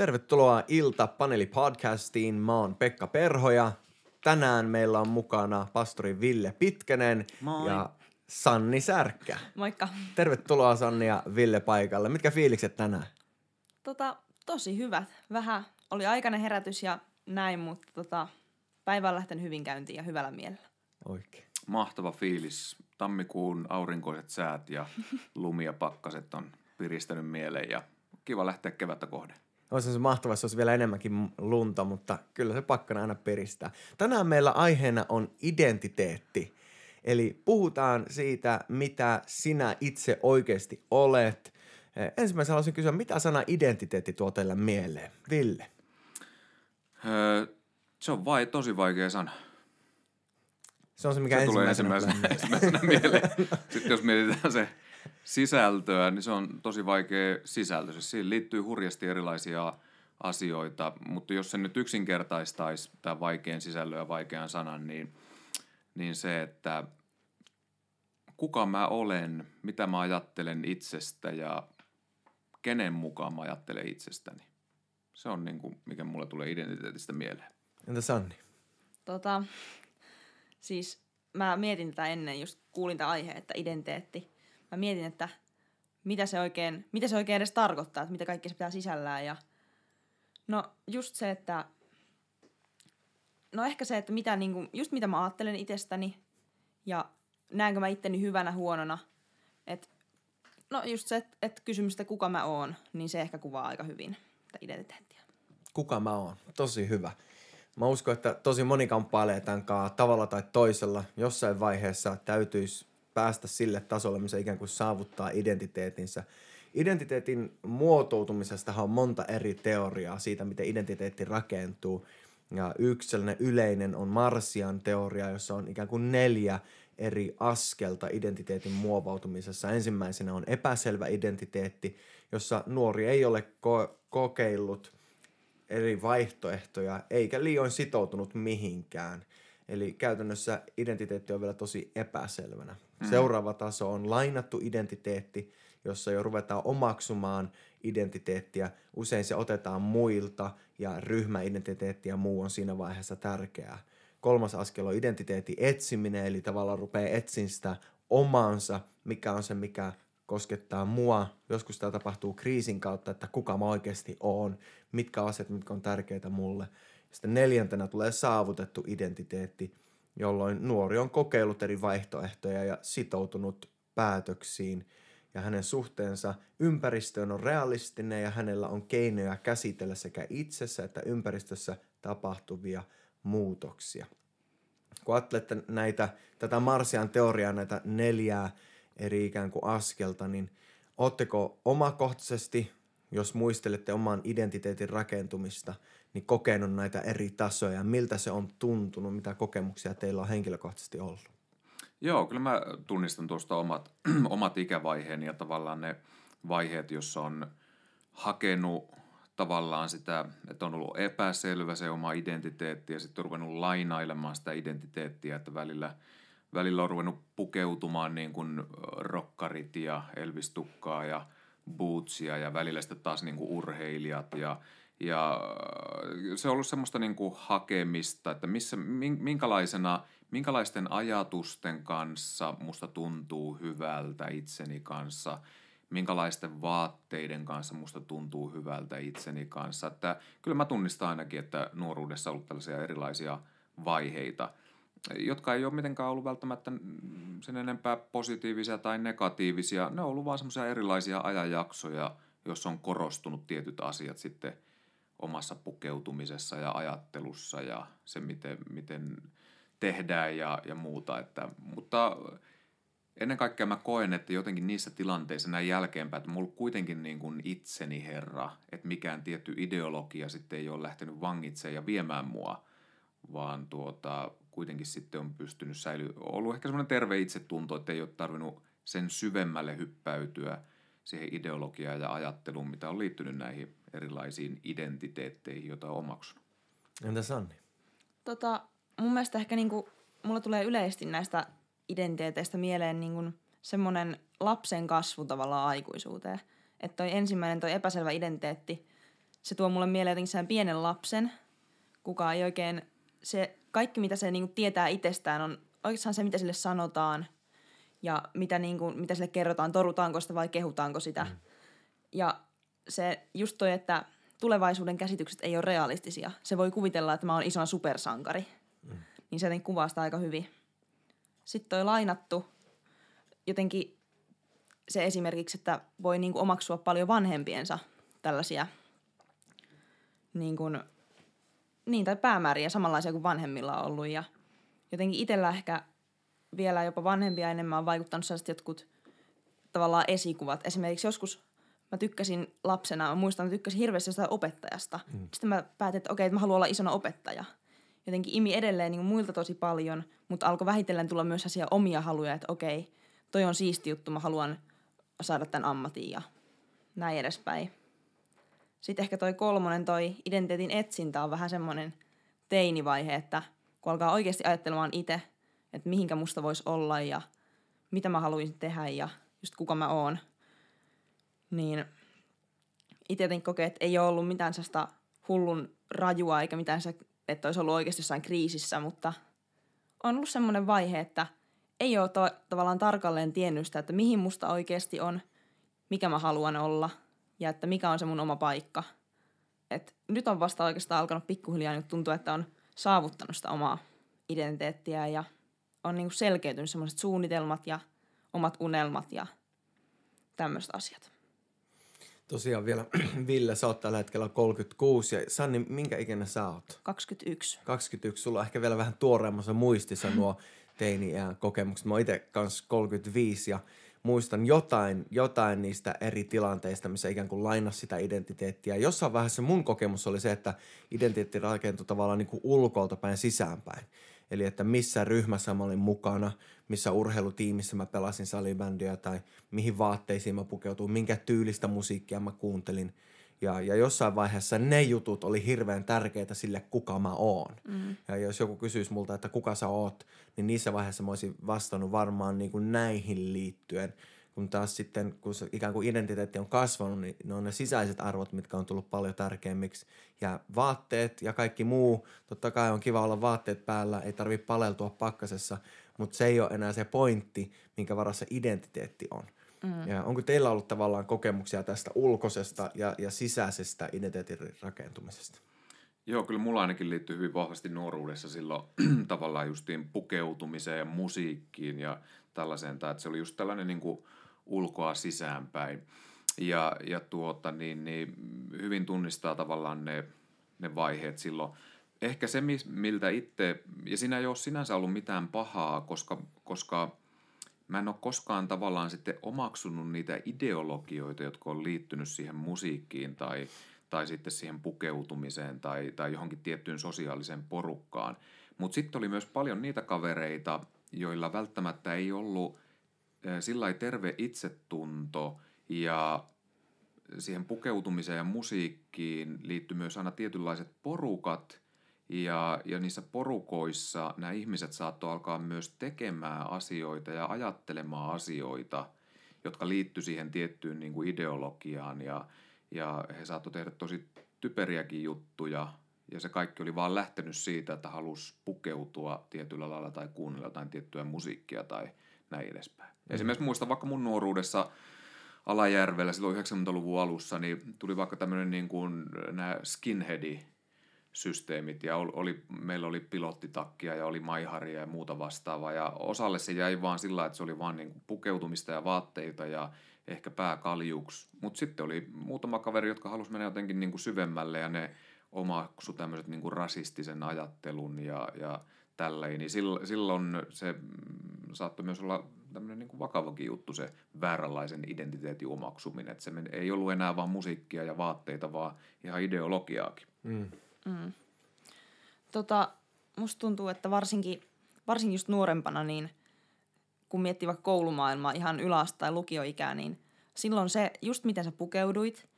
Tervetuloa Ilta-paneelipodcastiin. Mä oon Pekka Perho ja tänään meillä on mukana pastori Ville Pitkänen Moi. ja Sanni Särkkä. Moikka. Tervetuloa Sanni ja Ville paikalle. Mitkä fiilikset tänään? Tota, tosi hyvät. Vähän oli aikainen herätys ja näin, mutta tota, päivä on lähtenyt hyvin käyntiin ja hyvällä mielellä. Oikein. Mahtava fiilis. Tammikuun aurinkoiset säät ja lumia pakkaset on piristänyt mieleen ja kiva lähteä kevättä kohden olisi se mahtavaa, jos olisi vielä enemmänkin lunta, mutta kyllä se pakkana aina peristää. Tänään meillä aiheena on identiteetti. Eli puhutaan siitä, mitä sinä itse oikeasti olet. Ensimmäisenä haluaisin kysyä, mitä sana identiteetti tuo teille mieleen? Ville? Öö, se on vai, tosi vaikea sana. Se on se, mikä se ensimmäisenä tulee ensimmäisenä, ensimmäisenä mieleen. Sitten jos mietitään se sisältöä, niin se on tosi vaikea sisältö. Siis siihen liittyy hurjasti erilaisia asioita, mutta jos se nyt yksinkertaistaisi tämän vaikean sisällön ja vaikean sanan, niin, niin se, että kuka mä olen, mitä mä ajattelen itsestä ja kenen mukaan mä ajattelen itsestäni. Se on niin kuin, mikä mulle tulee identiteetistä mieleen. Entä Sanni? Tota, siis mä mietin tätä ennen, just kuulin tämän aihe, että identiteetti mä mietin, että mitä se oikein, mitä se oikein edes tarkoittaa, että mitä kaikki se pitää sisällään. Ja no just se, että no ehkä se, että mitä, niin kuin, just mitä mä ajattelen itsestäni ja näenkö mä itteni hyvänä, huonona. että no just se, että kysymys, kysymystä kuka mä oon, niin se ehkä kuvaa aika hyvin tätä identiteettiä. Kuka mä oon? Tosi hyvä. Mä uskon, että tosi moni kamppailee tämän kanssa tavalla tai toisella. Jossain vaiheessa täytyisi päästä sille tasolle, missä ikään kuin saavuttaa identiteetinsä. Identiteetin muotoutumisesta on monta eri teoriaa siitä, miten identiteetti rakentuu. Ja yksi sellainen yleinen on Marsian teoria, jossa on ikään kuin neljä eri askelta identiteetin muovautumisessa. Ensimmäisenä on epäselvä identiteetti, jossa nuori ei ole ko- kokeillut eri vaihtoehtoja eikä liioin sitoutunut mihinkään. Eli käytännössä identiteetti on vielä tosi epäselvänä. Mm. Seuraava taso on lainattu identiteetti, jossa jo ruvetaan omaksumaan identiteettiä. Usein se otetaan muilta ja ryhmäidentiteetti ja muu on siinä vaiheessa tärkeää. Kolmas askel on identiteetin etsiminen, eli tavallaan rupeaa etsin sitä omaansa, mikä on se, mikä koskettaa mua. Joskus tämä tapahtuu kriisin kautta, että kuka mä oikeasti oon, mitkä asiat, mitkä on tärkeitä mulle. Sitten neljäntenä tulee saavutettu identiteetti – jolloin nuori on kokeillut eri vaihtoehtoja ja sitoutunut päätöksiin ja hänen suhteensa ympäristöön on realistinen ja hänellä on keinoja käsitellä sekä itsessä että ympäristössä tapahtuvia muutoksia. Kun ajattelette näitä, tätä Marsian teoriaa, näitä neljää eri ikään kuin askelta, niin ootteko omakohtaisesti, jos muistelette oman identiteetin rakentumista – niin kokenut näitä eri tasoja. Miltä se on tuntunut, mitä kokemuksia teillä on henkilökohtaisesti ollut? Joo, kyllä mä tunnistan tuosta omat, omat ikävaiheeni ja tavallaan ne vaiheet, jossa on hakenut tavallaan sitä, että on ollut epäselvä se oma identiteetti ja sitten on ruvennut lainailemaan sitä identiteettiä, että välillä, välillä on ruvennut pukeutumaan niin kuin rokkarit ja elvistukkaa ja bootsia ja välillä sitten taas niin kuin urheilijat ja – ja se on ollut semmoista niin kuin hakemista, että missä, minkälaisena, minkälaisten ajatusten kanssa musta tuntuu hyvältä itseni kanssa, minkälaisten vaatteiden kanssa musta tuntuu hyvältä itseni kanssa. Että kyllä mä tunnistan ainakin, että nuoruudessa on ollut tällaisia erilaisia vaiheita, jotka ei ole mitenkään ollut välttämättä sen enempää positiivisia tai negatiivisia. Ne on ollut vaan semmoisia erilaisia ajanjaksoja, jos on korostunut tietyt asiat sitten – omassa pukeutumisessa ja ajattelussa ja se, miten, miten tehdään ja, ja muuta. Että, mutta ennen kaikkea mä koen, että jotenkin niissä tilanteissa näin jälkeenpäin, että mulla kuitenkin niin kuin itseni herra, että mikään tietty ideologia sitten ei ole lähtenyt vangitsemaan ja viemään mua, vaan tuota, kuitenkin sitten on pystynyt säilyä, ollut ehkä semmoinen terve itsetunto, että ei ole tarvinnut sen syvemmälle hyppäytyä siihen ideologiaan ja ajatteluun, mitä on liittynyt näihin erilaisiin identiteetteihin, joita on omaksunut. Entä Sanni? Tota, mun mielestä ehkä niinku, mulla tulee yleisesti näistä identiteeteistä mieleen niinku semmoinen lapsen kasvu tavallaan aikuisuuteen. Että toi ensimmäinen, toi epäselvä identiteetti, se tuo mulle mieleen jotenkin sen pienen lapsen, kuka ei oikein, se kaikki mitä se niinku tietää itsestään on oikeastaan se, mitä sille sanotaan ja mitä, niinku, mitä sille kerrotaan, torutaanko sitä vai kehutaanko sitä. Mm. Ja se just toi, että tulevaisuuden käsitykset ei ole realistisia. Se voi kuvitella, että mä oon ison supersankari. Mm. Niin se niin kuvaa sitä aika hyvin. Sitten toi lainattu, jotenkin se esimerkiksi, että voi niin kuin omaksua paljon vanhempiensa tällaisia niin kuin, niin, tai päämääriä samanlaisia kuin vanhemmilla on ollut. Ja jotenkin itsellä ehkä vielä jopa vanhempia enemmän on vaikuttanut sellaiset jotkut tavallaan esikuvat. Esimerkiksi joskus mä tykkäsin lapsena, mä muistan, että tykkäsin hirveästi jostain opettajasta. Mm. Sitten mä päätin, että okei, että mä haluan olla isona opettaja. Jotenkin imi edelleen niin muilta tosi paljon, mutta alkoi vähitellen tulla myös asia omia haluja, että okei, toi on siisti juttu, mä haluan saada tämän ammatin ja näin edespäin. Sitten ehkä toi kolmonen, toi identiteetin etsintä on vähän semmoinen teinivaihe, että kun alkaa oikeasti ajattelemaan itse, että mihinkä musta voisi olla ja mitä mä haluaisin tehdä ja just kuka mä oon – niin itse jotenkin kokee, että ei ole ollut mitään sellaista hullun rajua eikä mitään se, että olisi ollut oikeasti jossain kriisissä, mutta on ollut semmoinen vaihe, että ei ole to- tavallaan tarkalleen tiennyt sitä, että mihin musta oikeasti on, mikä mä haluan olla ja että mikä on se mun oma paikka. Et nyt on vasta oikeastaan alkanut pikkuhiljaa nyt tuntua, että on saavuttanut sitä omaa identiteettiä ja on niinku selkeytynyt semmoiset suunnitelmat ja omat unelmat ja tämmöiset asiat. Tosiaan vielä Ville, sä oot tällä hetkellä 36 ja Sanni, minkä ikäinen sä oot? 21. 21. Sulla on ehkä vielä vähän tuoreemmassa muistissa nuo teini kokemukset. Mä oon itse kanssa 35 ja muistan jotain, jotain niistä eri tilanteista, missä ikään kuin lainas sitä identiteettiä. Jossain vaiheessa mun kokemus oli se, että identiteetti rakentui tavallaan niin kuin ulkolta päin sisäänpäin. Eli että missä ryhmässä mä olin mukana, missä urheilutiimissä mä pelasin salibändiä tai mihin vaatteisiin mä pukeutuin, minkä tyylistä musiikkia mä kuuntelin. Ja, ja jossain vaiheessa ne jutut oli hirveän tärkeitä sille, kuka mä oon. Mm. Ja jos joku kysyisi multa, että kuka sä oot, niin niissä vaiheissa mä olisin vastannut varmaan niin kuin näihin liittyen – kun taas sitten, kun se ikään kuin identiteetti on kasvanut, niin ne on ne sisäiset arvot, mitkä on tullut paljon tärkeämmiksi. Ja vaatteet ja kaikki muu, totta kai on kiva olla vaatteet päällä, ei tarvitse paleltua pakkasessa, mutta se ei ole enää se pointti, minkä varassa identiteetti on. Mm. Ja onko teillä ollut tavallaan kokemuksia tästä ulkoisesta ja, ja sisäisestä identiteetin rakentumisesta? Joo, kyllä mulla ainakin liittyy hyvin vahvasti nuoruudessa silloin tavallaan justiin pukeutumiseen ja musiikkiin ja tällaiseen. Tämä, että se oli just tällainen niin kuin – ulkoa sisäänpäin. Ja, ja tuota, niin, niin, hyvin tunnistaa tavallaan ne, ne vaiheet silloin. Ehkä se, miltä itse, ja siinä ei ole sinänsä ollut mitään pahaa, koska, koska mä en ole koskaan tavallaan sitten omaksunut niitä ideologioita, jotka on liittynyt siihen musiikkiin tai, tai sitten siihen pukeutumiseen tai, tai johonkin tiettyyn sosiaaliseen porukkaan. Mutta sitten oli myös paljon niitä kavereita, joilla välttämättä ei ollut – Äh, sillä terve itsetunto ja siihen pukeutumiseen ja musiikkiin liittyy myös aina tietynlaiset porukat ja, ja niissä porukoissa nämä ihmiset saattoivat alkaa myös tekemään asioita ja ajattelemaan asioita, jotka liittyy siihen tiettyyn niin kuin ideologiaan ja, ja he saattoivat tehdä tosi typeriäkin juttuja ja se kaikki oli vaan lähtenyt siitä, että halusi pukeutua tietyllä lailla tai kuunnella jotain tiettyä musiikkia tai näin edespäin. Esimerkiksi muista vaikka mun nuoruudessa Alajärvellä silloin 90-luvun alussa, niin tuli vaikka tämmöinen niin kuin äh, nämä skinheadi systeemit ja oli, meillä oli pilottitakkia ja oli maiharia ja muuta vastaavaa ja osalle se jäi vaan sillä, että se oli vaan niin kuin pukeutumista ja vaatteita ja ehkä pääkaljuksi, mutta sitten oli muutama kaveri, jotka halusi mennä jotenkin niin kuin syvemmälle ja ne omaksu tämmöiset niin kuin rasistisen ajattelun ja, ja – tälleen, niin silloin se mm, saattoi myös olla tämmöinen niin kuin vakavakin juttu se vääränlaisen identiteetin omaksuminen. Että se ei ollut enää vain musiikkia ja vaatteita, vaan ihan ideologiaakin. Mm. Mm. Tota, musta tuntuu, että varsinkin, varsinkin just nuorempana, niin kun miettii vaikka koulumaailmaa ihan yläasta tai lukioikää, niin silloin se, just miten sä pukeuduit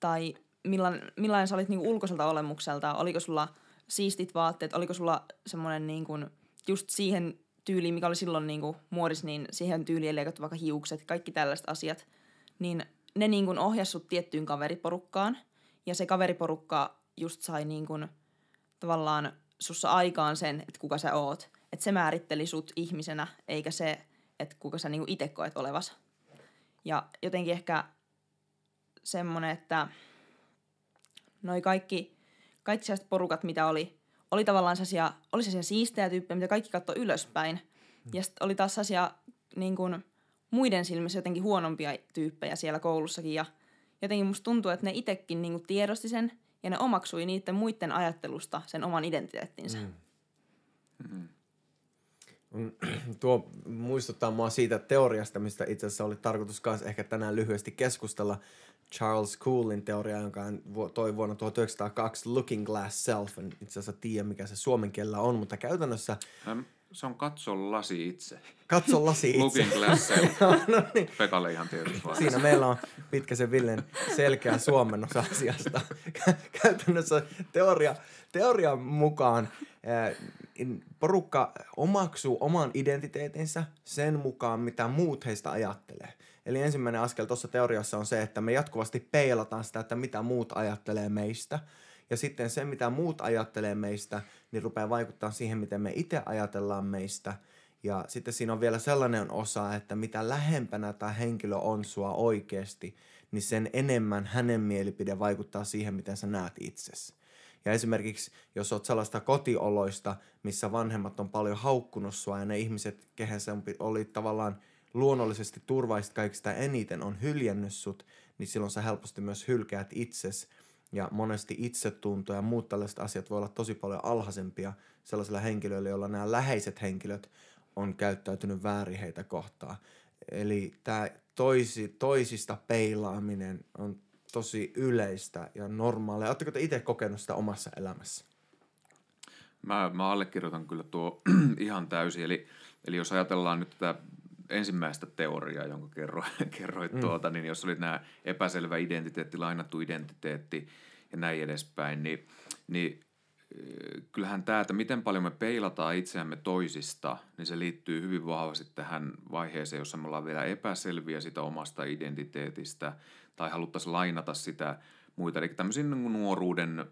tai millainen, millainen sä olit niin ulkoiselta olemukselta, oliko sulla – siistit vaatteet, oliko sulla semmoinen niin kuin, just siihen tyyliin, mikä oli silloin niin kuin muodis niin siihen tyyliin leikattu vaikka hiukset, kaikki tällaiset asiat, niin ne niin kuin ohjasi sut tiettyyn kaveriporukkaan, ja se kaveriporukka just sai niin kuin, tavallaan sussa aikaan sen, että kuka sä oot. Että se määritteli sut ihmisenä, eikä se, että kuka sä niinku itse koet olevas. Ja jotenkin ehkä semmonen, että noi kaikki kaikki sellaiset porukat, mitä oli, oli tavallaan sellaisia, oli sellaisia siistejä tyyppejä, mitä kaikki katsoi ylöspäin. Mm. Ja sitten oli taas sellaisia niin kuin, muiden silmissä jotenkin huonompia tyyppejä siellä koulussakin. Ja jotenkin musta tuntuu, että ne itsekin niin kuin, tiedosti sen ja ne omaksui niiden muiden ajattelusta sen oman identiteettinsä. Mm. Mm. Tuo muistuttaa mua siitä teoriasta, mistä itse asiassa oli tarkoitus ehkä tänään lyhyesti keskustella. Charles Coolin teoria, jonka hän toi vuonna 1902 Looking Glass Self. En itse asiassa tiedä, mikä se suomen kielellä on, mutta käytännössä... Äm, se on katso lasi itse. Katso lasi itse. Looking Glass Self. no, no niin. Pekalle ihan tietysti Siinä meillä on se Villen selkeä suomennos asiasta. käytännössä teoria, teorian mukaan eh, porukka omaksuu oman identiteetinsä sen mukaan, mitä muut heistä ajattelee. Eli ensimmäinen askel tuossa teoriassa on se, että me jatkuvasti peilataan sitä, että mitä muut ajattelee meistä. Ja sitten se, mitä muut ajattelee meistä, niin rupeaa vaikuttaa siihen, miten me itse ajatellaan meistä. Ja sitten siinä on vielä sellainen osa, että mitä lähempänä tämä henkilö on sua oikeasti, niin sen enemmän hänen mielipide vaikuttaa siihen, miten sä näet itsesi. Ja esimerkiksi, jos oot sellaista kotioloista, missä vanhemmat on paljon haukkunut sua ja ne ihmiset, kehen sä oli tavallaan – luonnollisesti turvaisit kaikista eniten on hyljännyt sut, niin silloin sä helposti myös hylkäät itses. Ja monesti itsetunto ja muut tällaiset asiat voi olla tosi paljon alhaisempia sellaisilla henkilöillä, joilla nämä läheiset henkilöt on käyttäytynyt väärin heitä kohtaan. Eli tämä toisi, toisista peilaaminen on tosi yleistä ja normaalia. Oletteko te itse kokenut sitä omassa elämässä? Mä, mä allekirjoitan kyllä tuo ihan täysin. Eli, eli jos ajatellaan nyt tätä ensimmäistä teoriaa, jonka kerroit, kerroit mm. tuolta, niin jos oli nämä epäselvä identiteetti, lainattu identiteetti ja näin edespäin, niin, niin kyllähän tämä, että miten paljon me peilataan itseämme toisista, niin se liittyy hyvin vahvasti tähän vaiheeseen, jossa me ollaan vielä epäselviä sitä omasta identiteetistä tai haluttaisiin lainata sitä muita. Eli tämmöisiin niin nuoruuden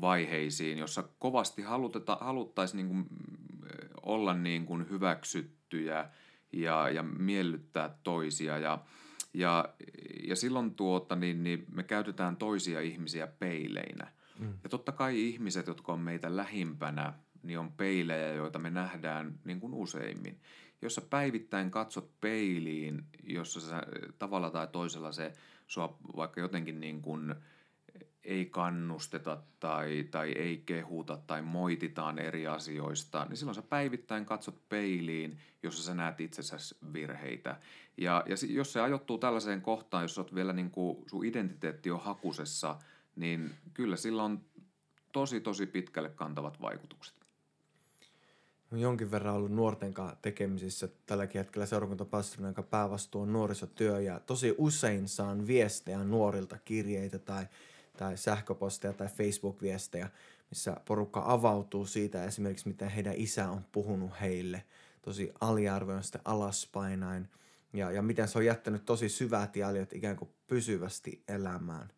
vaiheisiin, jossa kovasti haluttaisiin niin olla niin kuin hyväksyttyjä – ja, ja miellyttää toisia ja, ja, ja silloin tuota, niin, niin me käytetään toisia ihmisiä peileinä. Mm. Ja totta kai ihmiset, jotka on meitä lähimpänä, niin on peilejä, joita me nähdään niin kuin useimmin. Jos sä päivittäin katsot peiliin, jossa sä tavalla tai toisella se sua vaikka jotenkin niin kuin – ei kannusteta tai, tai ei kehuta tai moititaan eri asioista, niin silloin sä päivittäin katsot peiliin, jossa sä näet itsessäsi virheitä. Ja, ja jos se ajoittuu tällaiseen kohtaan, jos oot vielä niin kuin, sun identiteetti on hakusessa, niin kyllä sillä on tosi tosi pitkälle kantavat vaikutukset. No, jonkin verran ollut nuorten kanssa tekemisissä tälläkin hetkellä seurakuntapastorina, jonka päävastuu on nuorisotyö ja tosi usein saan viestejä nuorilta kirjeitä tai – tai sähköposteja tai Facebook-viestejä, missä porukka avautuu siitä esimerkiksi, mitä heidän isä on puhunut heille tosi aliarvoista alaspainain ja, ja miten se on jättänyt tosi syvät jäljet ikään kuin pysyvästi elämään.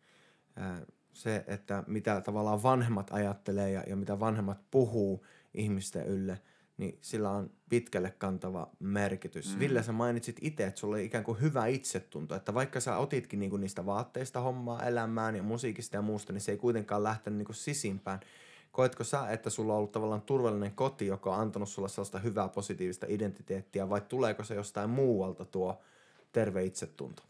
Se, että mitä tavallaan vanhemmat ajattelee ja, ja mitä vanhemmat puhuu ihmisten ylle – niin sillä on pitkälle kantava merkitys. Mm. Ville, sä mainitsit itse, että sulla oli ikään kuin hyvä itsetunto, että vaikka sä otitkin niinku niistä vaatteista hommaa elämään ja musiikista ja muusta, niin se ei kuitenkaan lähtenyt niinku sisimpään. Koetko sä, että sulla on ollut tavallaan turvallinen koti, joka on antanut sulle sellaista hyvää positiivista identiteettiä, vai tuleeko se jostain muualta tuo terve itsetunto?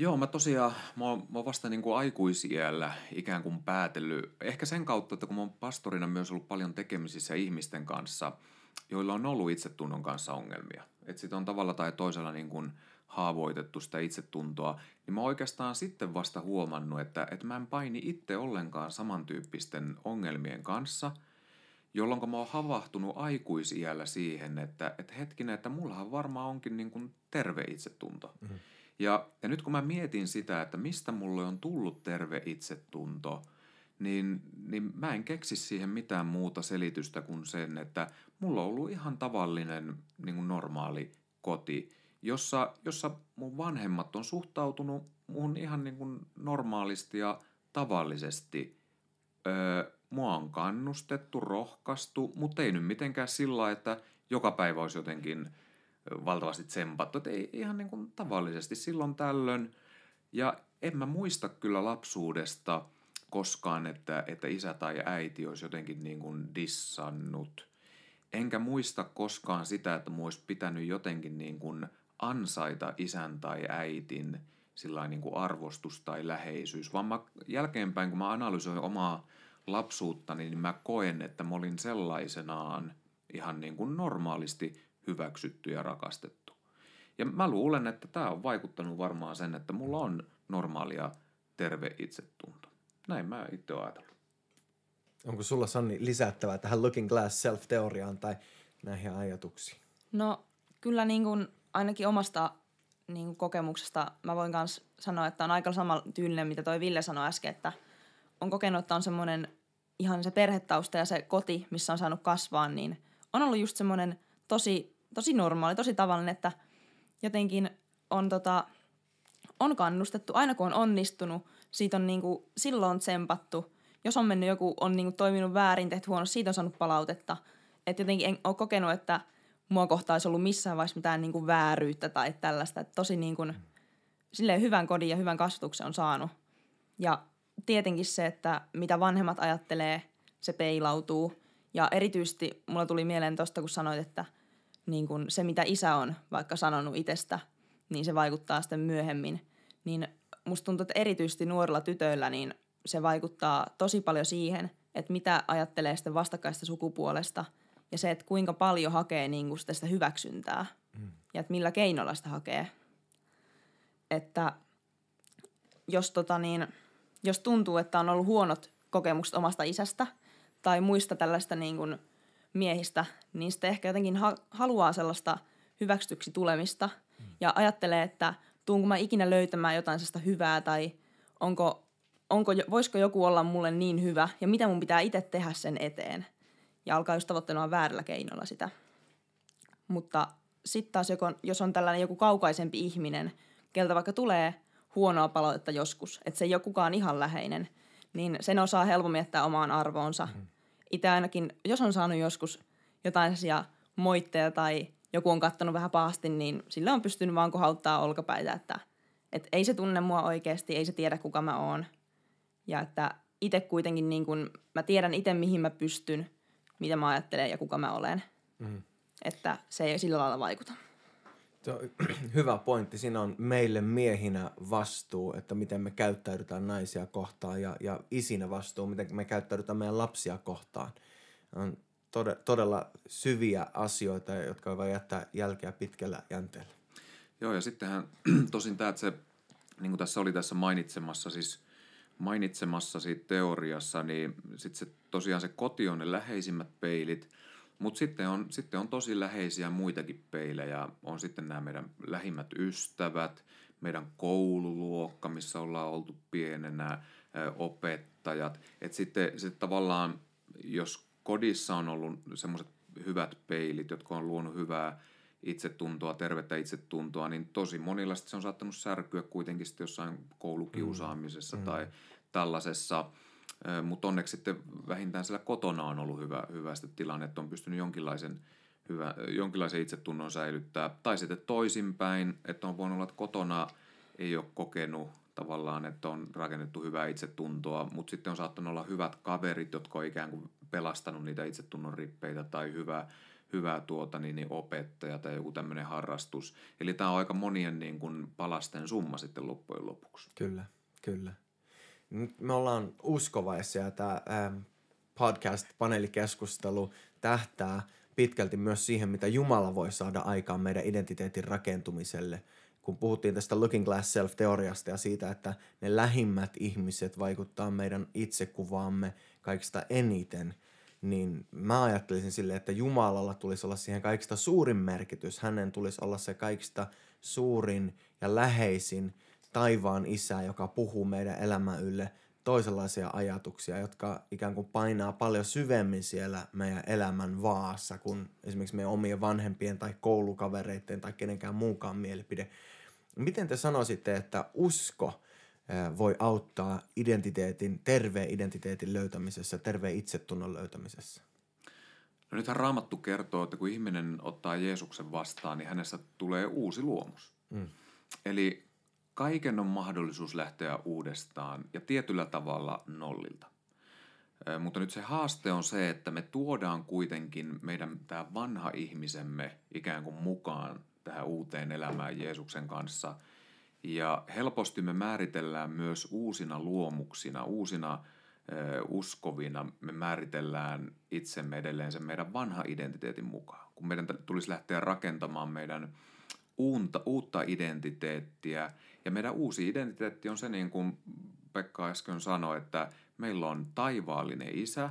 Joo, mä tosiaan, mä oon, mä oon vasta niin kuin aikuisiellä ikään kuin päätellyt, ehkä sen kautta, että kun mä oon pastorina myös ollut paljon tekemisissä ihmisten kanssa, joilla on ollut itsetunnon kanssa ongelmia. Että sitten on tavalla tai toisella niin kuin haavoitettu sitä itsetuntoa, niin mä oikeastaan sitten vasta huomannut, että, että mä en paini itse ollenkaan samantyyppisten ongelmien kanssa, jolloin mä oon havahtunut aikuisiällä siihen, että, että hetkinen, että mullahan varmaan onkin niin kuin terve itsetunto. Mm-hmm. Ja, ja nyt kun mä mietin sitä, että mistä mulle on tullut terve itsetunto, niin, niin mä en keksi siihen mitään muuta selitystä kuin sen, että mulla on ollut ihan tavallinen niin kuin normaali koti, jossa, jossa mun vanhemmat on suhtautunut mun ihan niin kuin normaalisti ja tavallisesti. Öö, mua on kannustettu, rohkaistu, mutta ei nyt mitenkään sillä, että joka päivä olisi jotenkin – valtavasti tsempattu. Että ei, ihan niin kuin tavallisesti silloin tällöin. Ja en mä muista kyllä lapsuudesta koskaan, että, että isä tai äiti olisi jotenkin niin kuin dissannut. Enkä muista koskaan sitä, että mä olisi pitänyt jotenkin niin kuin ansaita isän tai äitin sillä niin kuin arvostus tai läheisyys, vaan mä, jälkeenpäin kun mä analysoin omaa lapsuuttani, niin mä koen, että mä olin sellaisenaan ihan niin kuin normaalisti hyväksytty ja rakastettu. Ja mä luulen, että tämä on vaikuttanut varmaan sen, että mulla on normaalia terve itsetunto. Näin mä itse oon ajatellut. Onko sulla, Sanni, lisättävää tähän Looking Glass Self-teoriaan tai näihin ajatuksiin? No kyllä niin kuin ainakin omasta niin kuin kokemuksesta mä voin myös sanoa, että on aika sama tyylinen, mitä toi Ville sanoi äsken, että on kokenut, että on semmoinen ihan se perhetausta ja se koti, missä on saanut kasvaa, niin on ollut just semmoinen – tosi, tosi normaali, tosi tavallinen, että jotenkin on, tota, on kannustettu, aina kun on onnistunut, siitä on niinku silloin tsempattu. Jos on mennyt joku, on niinku toiminut väärin, tehty huono, siitä on saanut palautetta. Et jotenkin en ole kokenut, että mua kohtaan olisi ollut missään vaiheessa mitään niinku vääryyttä tai tällaista. Et tosi niinku, silleen hyvän kodin ja hyvän kasvatuksen on saanut. Ja tietenkin se, että mitä vanhemmat ajattelee, se peilautuu. Ja erityisesti mulla tuli mieleen tuosta, kun sanoit, että – niin kun se, mitä isä on vaikka sanonut itsestä, niin se vaikuttaa sitten myöhemmin. Niin musta tuntuu, että erityisesti nuorilla tytöillä niin se vaikuttaa tosi paljon siihen, että mitä ajattelee sitten vastakkaista sukupuolesta ja se, että kuinka paljon hakee niin kuin sitä, sitä hyväksyntää mm. ja että millä keinolla sitä hakee. Että jos, tota niin, jos tuntuu, että on ollut huonot kokemukset omasta isästä tai muista tällaista niin kuin – miehistä, niin sitten ehkä jotenkin ha- haluaa sellaista hyväksytyksi tulemista ja ajattelee, että tuunko mä ikinä löytämään jotain sellaista hyvää tai onko, onko, voisiko joku olla mulle niin hyvä ja mitä mun pitää itse tehdä sen eteen. Ja alkaa just tavoittelemaan väärällä keinolla sitä. Mutta sitten taas joko, jos on tällainen joku kaukaisempi ihminen, keltä vaikka tulee huonoa palautetta joskus, että se ei ole kukaan ihan läheinen, niin sen osaa helpommin jättää omaan arvoonsa. Mm itse ainakin, jos on saanut joskus jotain sellaisia moitteja tai joku on kattonut vähän pahasti, niin sillä on pystynyt vaan kohauttaa olkapäitä, että, että ei se tunne mua oikeasti, ei se tiedä kuka mä oon. Ja että itse kuitenkin niin kun, mä tiedän itse mihin mä pystyn, mitä mä ajattelen ja kuka mä olen. Mm. Että se ei sillä lailla vaikuta. hyvä pointti. Siinä on meille miehinä vastuu, että miten me käyttäydytään naisia kohtaan ja, ja isinä vastuu, miten me käyttäydytään meidän lapsia kohtaan. On todella syviä asioita, jotka voi jättää jälkeä pitkällä jänteellä. Joo, ja sittenhän tosin tämä, että se, niin kuin tässä oli tässä mainitsemassa, siis mainitsemassa siitä teoriassa, niin sitten se, tosiaan se koti on ne läheisimmät peilit – mutta sitten on, sitten on tosi läheisiä muitakin peilejä. On sitten nämä meidän lähimmät ystävät, meidän koululuokka, missä ollaan oltu pienenä, opettajat. että sitten, sitten tavallaan, jos kodissa on ollut semmoiset hyvät peilit, jotka on luonut hyvää itsetuntoa, tervettä itsetuntoa, niin tosi monilla se on saattanut särkyä kuitenkin sitten jossain mm, koulukiusaamisessa mm. tai tällaisessa – mutta onneksi sitten vähintään siellä kotona on ollut hyvä, hyvä sitten tilanne, että on pystynyt jonkinlaisen, hyvä, jonkinlaisen itsetunnon säilyttää. Tai sitten toisinpäin, että on voinut olla, että kotona ei ole kokenut tavallaan, että on rakennettu hyvää itsetuntoa, mutta sitten on saattanut olla hyvät kaverit, jotka on ikään kuin pelastanut niitä itsetunnon rippeitä tai hyvä, hyvä tuota, niin, niin opettaja tai joku tämmöinen harrastus. Eli tämä on aika monien niin kuin, palasten summa sitten loppujen lopuksi. Kyllä, kyllä me ollaan uskovaisia ja tämä ähm, podcast-paneelikeskustelu tähtää pitkälti myös siihen, mitä Jumala voi saada aikaan meidän identiteetin rakentumiselle. Kun puhuttiin tästä Looking Glass Self-teoriasta ja siitä, että ne lähimmät ihmiset vaikuttaa meidän itsekuvaamme kaikista eniten, niin mä ajattelisin sille, että Jumalalla tulisi olla siihen kaikista suurin merkitys. Hänen tulisi olla se kaikista suurin ja läheisin taivaan isää, joka puhuu meidän elämän ylle toisenlaisia ajatuksia, jotka ikään kuin painaa paljon syvemmin siellä meidän elämän vaassa kuin esimerkiksi meidän omien vanhempien tai koulukavereiden tai kenenkään muunkaan mielipide. Miten te sanoisitte, että usko voi auttaa identiteetin, terveen identiteetin löytämisessä, terveen itsetunnon löytämisessä? No nythän Raamattu kertoo, että kun ihminen ottaa Jeesuksen vastaan, niin hänestä tulee uusi luomus. Mm. Eli kaiken on mahdollisuus lähteä uudestaan ja tietyllä tavalla nollilta. Mutta nyt se haaste on se, että me tuodaan kuitenkin meidän tämä vanha ihmisemme ikään kuin mukaan tähän uuteen elämään Jeesuksen kanssa. Ja helposti me määritellään myös uusina luomuksina, uusina uskovina me määritellään itsemme edelleen sen meidän vanha identiteetin mukaan. Kun meidän tulisi lähteä rakentamaan meidän uunta, uutta identiteettiä – ja meidän uusi identiteetti on se, niin kuin Pekka äsken sanoi, että meillä on taivaallinen isä,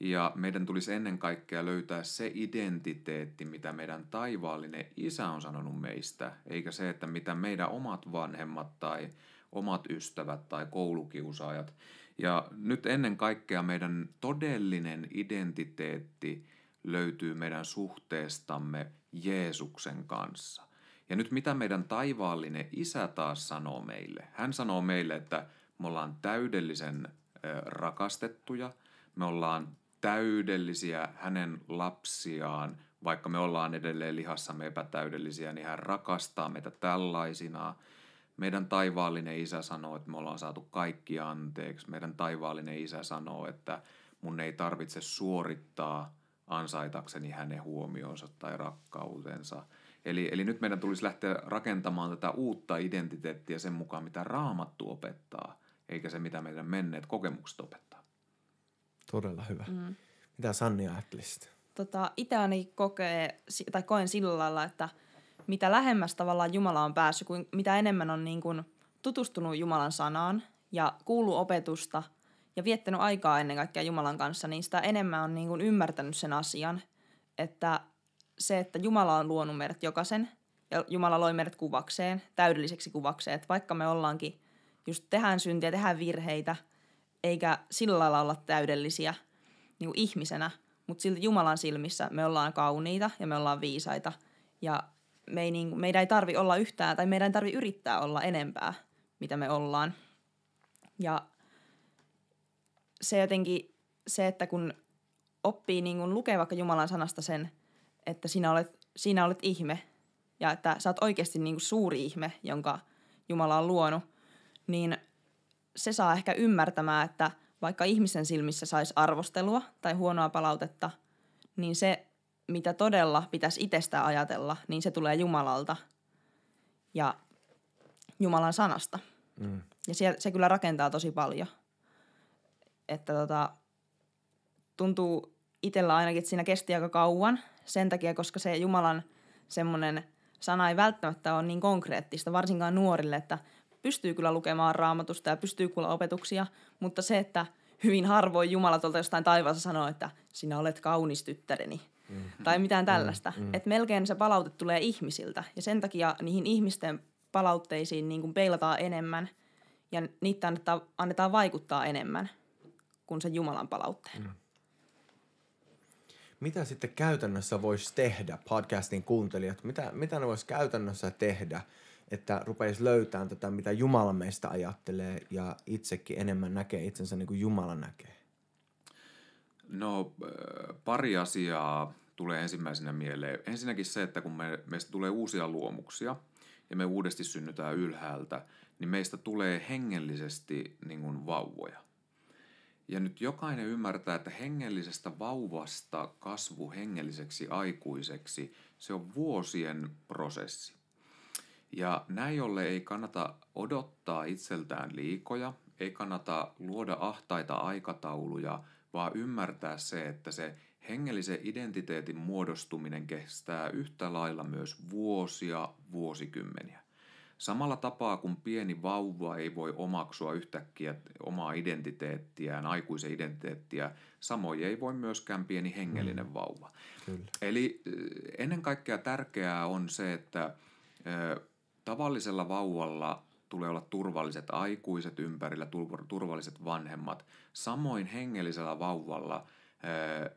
ja meidän tulisi ennen kaikkea löytää se identiteetti, mitä meidän taivaallinen isä on sanonut meistä, eikä se, että mitä meidän omat vanhemmat tai omat ystävät tai koulukiusaajat. Ja nyt ennen kaikkea meidän todellinen identiteetti löytyy meidän suhteestamme Jeesuksen kanssa – ja nyt mitä meidän taivaallinen isä taas sanoo meille? Hän sanoo meille, että me ollaan täydellisen rakastettuja, me ollaan täydellisiä hänen lapsiaan, vaikka me ollaan edelleen lihassamme epätäydellisiä, niin hän rakastaa meitä tällaisina. Meidän taivaallinen isä sanoo, että me ollaan saatu kaikki anteeksi. Meidän taivaallinen isä sanoo, että mun ei tarvitse suorittaa ansaitakseni hänen huomionsa tai rakkautensa. Eli, eli nyt meidän tulisi lähteä rakentamaan tätä uutta identiteettiä sen mukaan, mitä raamattu opettaa, eikä se, mitä meidän menneet kokemukset opettaa. Todella hyvä. Mm. Mitä Sanni ajattelisit? Tota, itse kokee, tai koen sillä lailla, että mitä lähemmäs tavallaan Jumala on päässyt, kuin mitä enemmän on niin kuin tutustunut Jumalan sanaan ja kuullut opetusta ja viettänyt aikaa ennen kaikkea Jumalan kanssa, niin sitä enemmän on niin kuin ymmärtänyt sen asian, että – se, että Jumala on luonut meidät jokaisen ja Jumala loi meidät kuvakseen, täydelliseksi kuvakseen. Että vaikka me ollaankin, just tehdään syntiä, tehdään virheitä, eikä sillä lailla olla täydellisiä niin kuin ihmisenä, mutta silti Jumalan silmissä me ollaan kauniita ja me ollaan viisaita. Ja me ei, niin, meidän ei tarvi olla yhtään, tai meidän ei tarvi yrittää olla enempää, mitä me ollaan. Ja se jotenkin, se, että kun oppii niin kuin lukee vaikka Jumalan sanasta sen, että sinä olet, sinä olet ihme ja että sä oot oikeasti niin kuin suuri ihme, jonka Jumala on luonut, niin se saa ehkä ymmärtämään, että vaikka ihmisen silmissä saisi arvostelua tai huonoa palautetta, niin se, mitä todella pitäisi itsestä ajatella, niin se tulee Jumalalta ja Jumalan sanasta. Mm. Ja se, se kyllä rakentaa tosi paljon. Että tota, tuntuu itsellä ainakin että siinä kesti aika kauan sen takia, koska se Jumalan semmoinen sana ei välttämättä ole niin konkreettista, varsinkaan nuorille, että pystyy kyllä lukemaan raamatusta ja pystyy kuulla opetuksia, mutta se, että hyvin harvoin Jumala tuolta jostain taivaassa sanoo, että sinä olet kaunis tyttäreni. Mm. Tai mitään mm-hmm. tällaista. Mm. Että melkein se palaute tulee ihmisiltä. Ja sen takia niihin ihmisten palautteisiin niin kuin peilataan enemmän ja niitä annetaan, annetaan vaikuttaa enemmän kuin sen Jumalan palautteen. Mm mitä sitten käytännössä voisi tehdä podcastin kuuntelijat? Mitä, mitä ne voisi käytännössä tehdä, että rupeisi löytämään tätä, mitä Jumala meistä ajattelee ja itsekin enemmän näkee itsensä niin kuin Jumala näkee? No äh, pari asiaa tulee ensimmäisenä mieleen. Ensinnäkin se, että kun me, meistä tulee uusia luomuksia ja me uudesti synnytään ylhäältä, niin meistä tulee hengellisesti niin kuin vauvoja. Ja nyt jokainen ymmärtää, että hengellisestä vauvasta kasvu hengelliseksi aikuiseksi, se on vuosien prosessi. Ja näin jolle ei kannata odottaa itseltään liikoja, ei kannata luoda ahtaita aikatauluja, vaan ymmärtää se, että se hengellisen identiteetin muodostuminen kestää yhtä lailla myös vuosia, vuosikymmeniä. Samalla tapaa kun pieni vauva ei voi omaksua yhtäkkiä omaa identiteettiään, aikuisen identiteettiä, samoin ei voi myöskään pieni hengellinen mm. vauva. Kyllä. Eli eh, ennen kaikkea tärkeää on se, että eh, tavallisella vauvalla tulee olla turvalliset aikuiset ympärillä, turvalliset vanhemmat. Samoin hengellisellä vauvalla eh,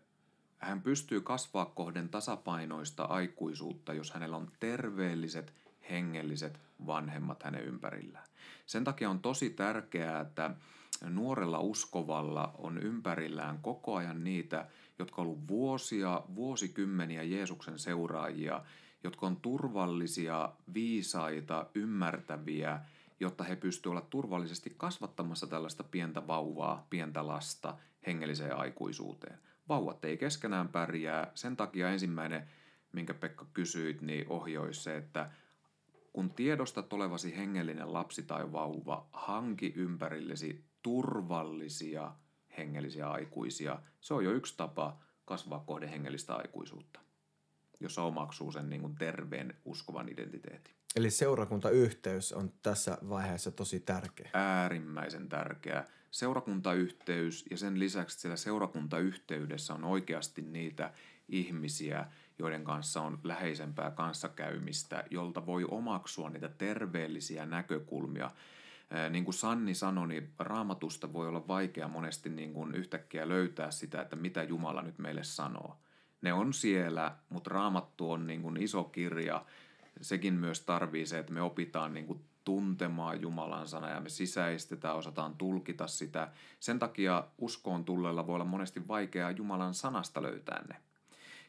hän pystyy kasvaa kohden tasapainoista aikuisuutta, jos hänellä on terveelliset hengelliset vanhemmat hänen ympärillään. Sen takia on tosi tärkeää, että nuorella uskovalla on ympärillään koko ajan niitä, jotka ovat vuosia, vuosikymmeniä Jeesuksen seuraajia, jotka on turvallisia, viisaita, ymmärtäviä, jotta he pystyvät olla turvallisesti kasvattamassa tällaista pientä vauvaa, pientä lasta hengelliseen aikuisuuteen. Vauvat ei keskenään pärjää, sen takia ensimmäinen, minkä Pekka kysyit, niin ohjoi se, että – kun tiedostat olevasi hengellinen lapsi tai vauva, hanki ympärillesi turvallisia hengellisiä aikuisia. Se on jo yksi tapa kasvaa kohde hengellistä aikuisuutta, jossa omaksuu sen niin kuin terveen uskovan identiteetin. Eli seurakuntayhteys on tässä vaiheessa tosi tärkeä. Äärimmäisen tärkeä. Seurakuntayhteys ja sen lisäksi siellä seurakuntayhteydessä on oikeasti niitä ihmisiä, joiden kanssa on läheisempää kanssakäymistä, jolta voi omaksua niitä terveellisiä näkökulmia. Niin kuin Sanni sanoi, niin raamatusta voi olla vaikea monesti niin kuin yhtäkkiä löytää sitä, että mitä Jumala nyt meille sanoo. Ne on siellä, mutta raamattu on niin kuin iso kirja. Sekin myös tarvii se, että me opitaan niin kuin tuntemaan Jumalan sana ja me sisäistetään, osataan tulkita sitä. Sen takia uskoon tullella voi olla monesti vaikeaa Jumalan sanasta löytää ne.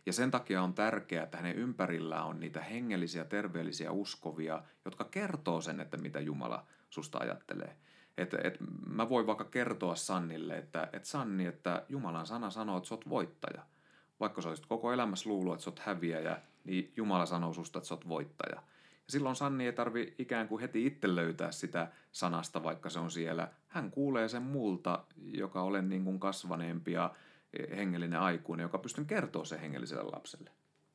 Ja sen takia on tärkeää, että hänen ympärillään on niitä hengellisiä, terveellisiä uskovia, jotka kertoo sen, että mitä Jumala susta ajattelee. Et, et mä voin vaikka kertoa Sannille, että et Sanni, että Jumalan sana sanoo, että sä oot voittaja. Vaikka sä olisit koko elämässä luullut, että sä oot häviäjä, niin Jumala sanoo susta, että sä oot voittaja. Ja silloin Sanni ei tarvi ikään kuin heti itse löytää sitä sanasta, vaikka se on siellä. Hän kuulee sen multa, joka olen niin kuin kasvaneempi ja hengellinen aikuinen, joka pystyn kertoa sen hengelliselle lapselle.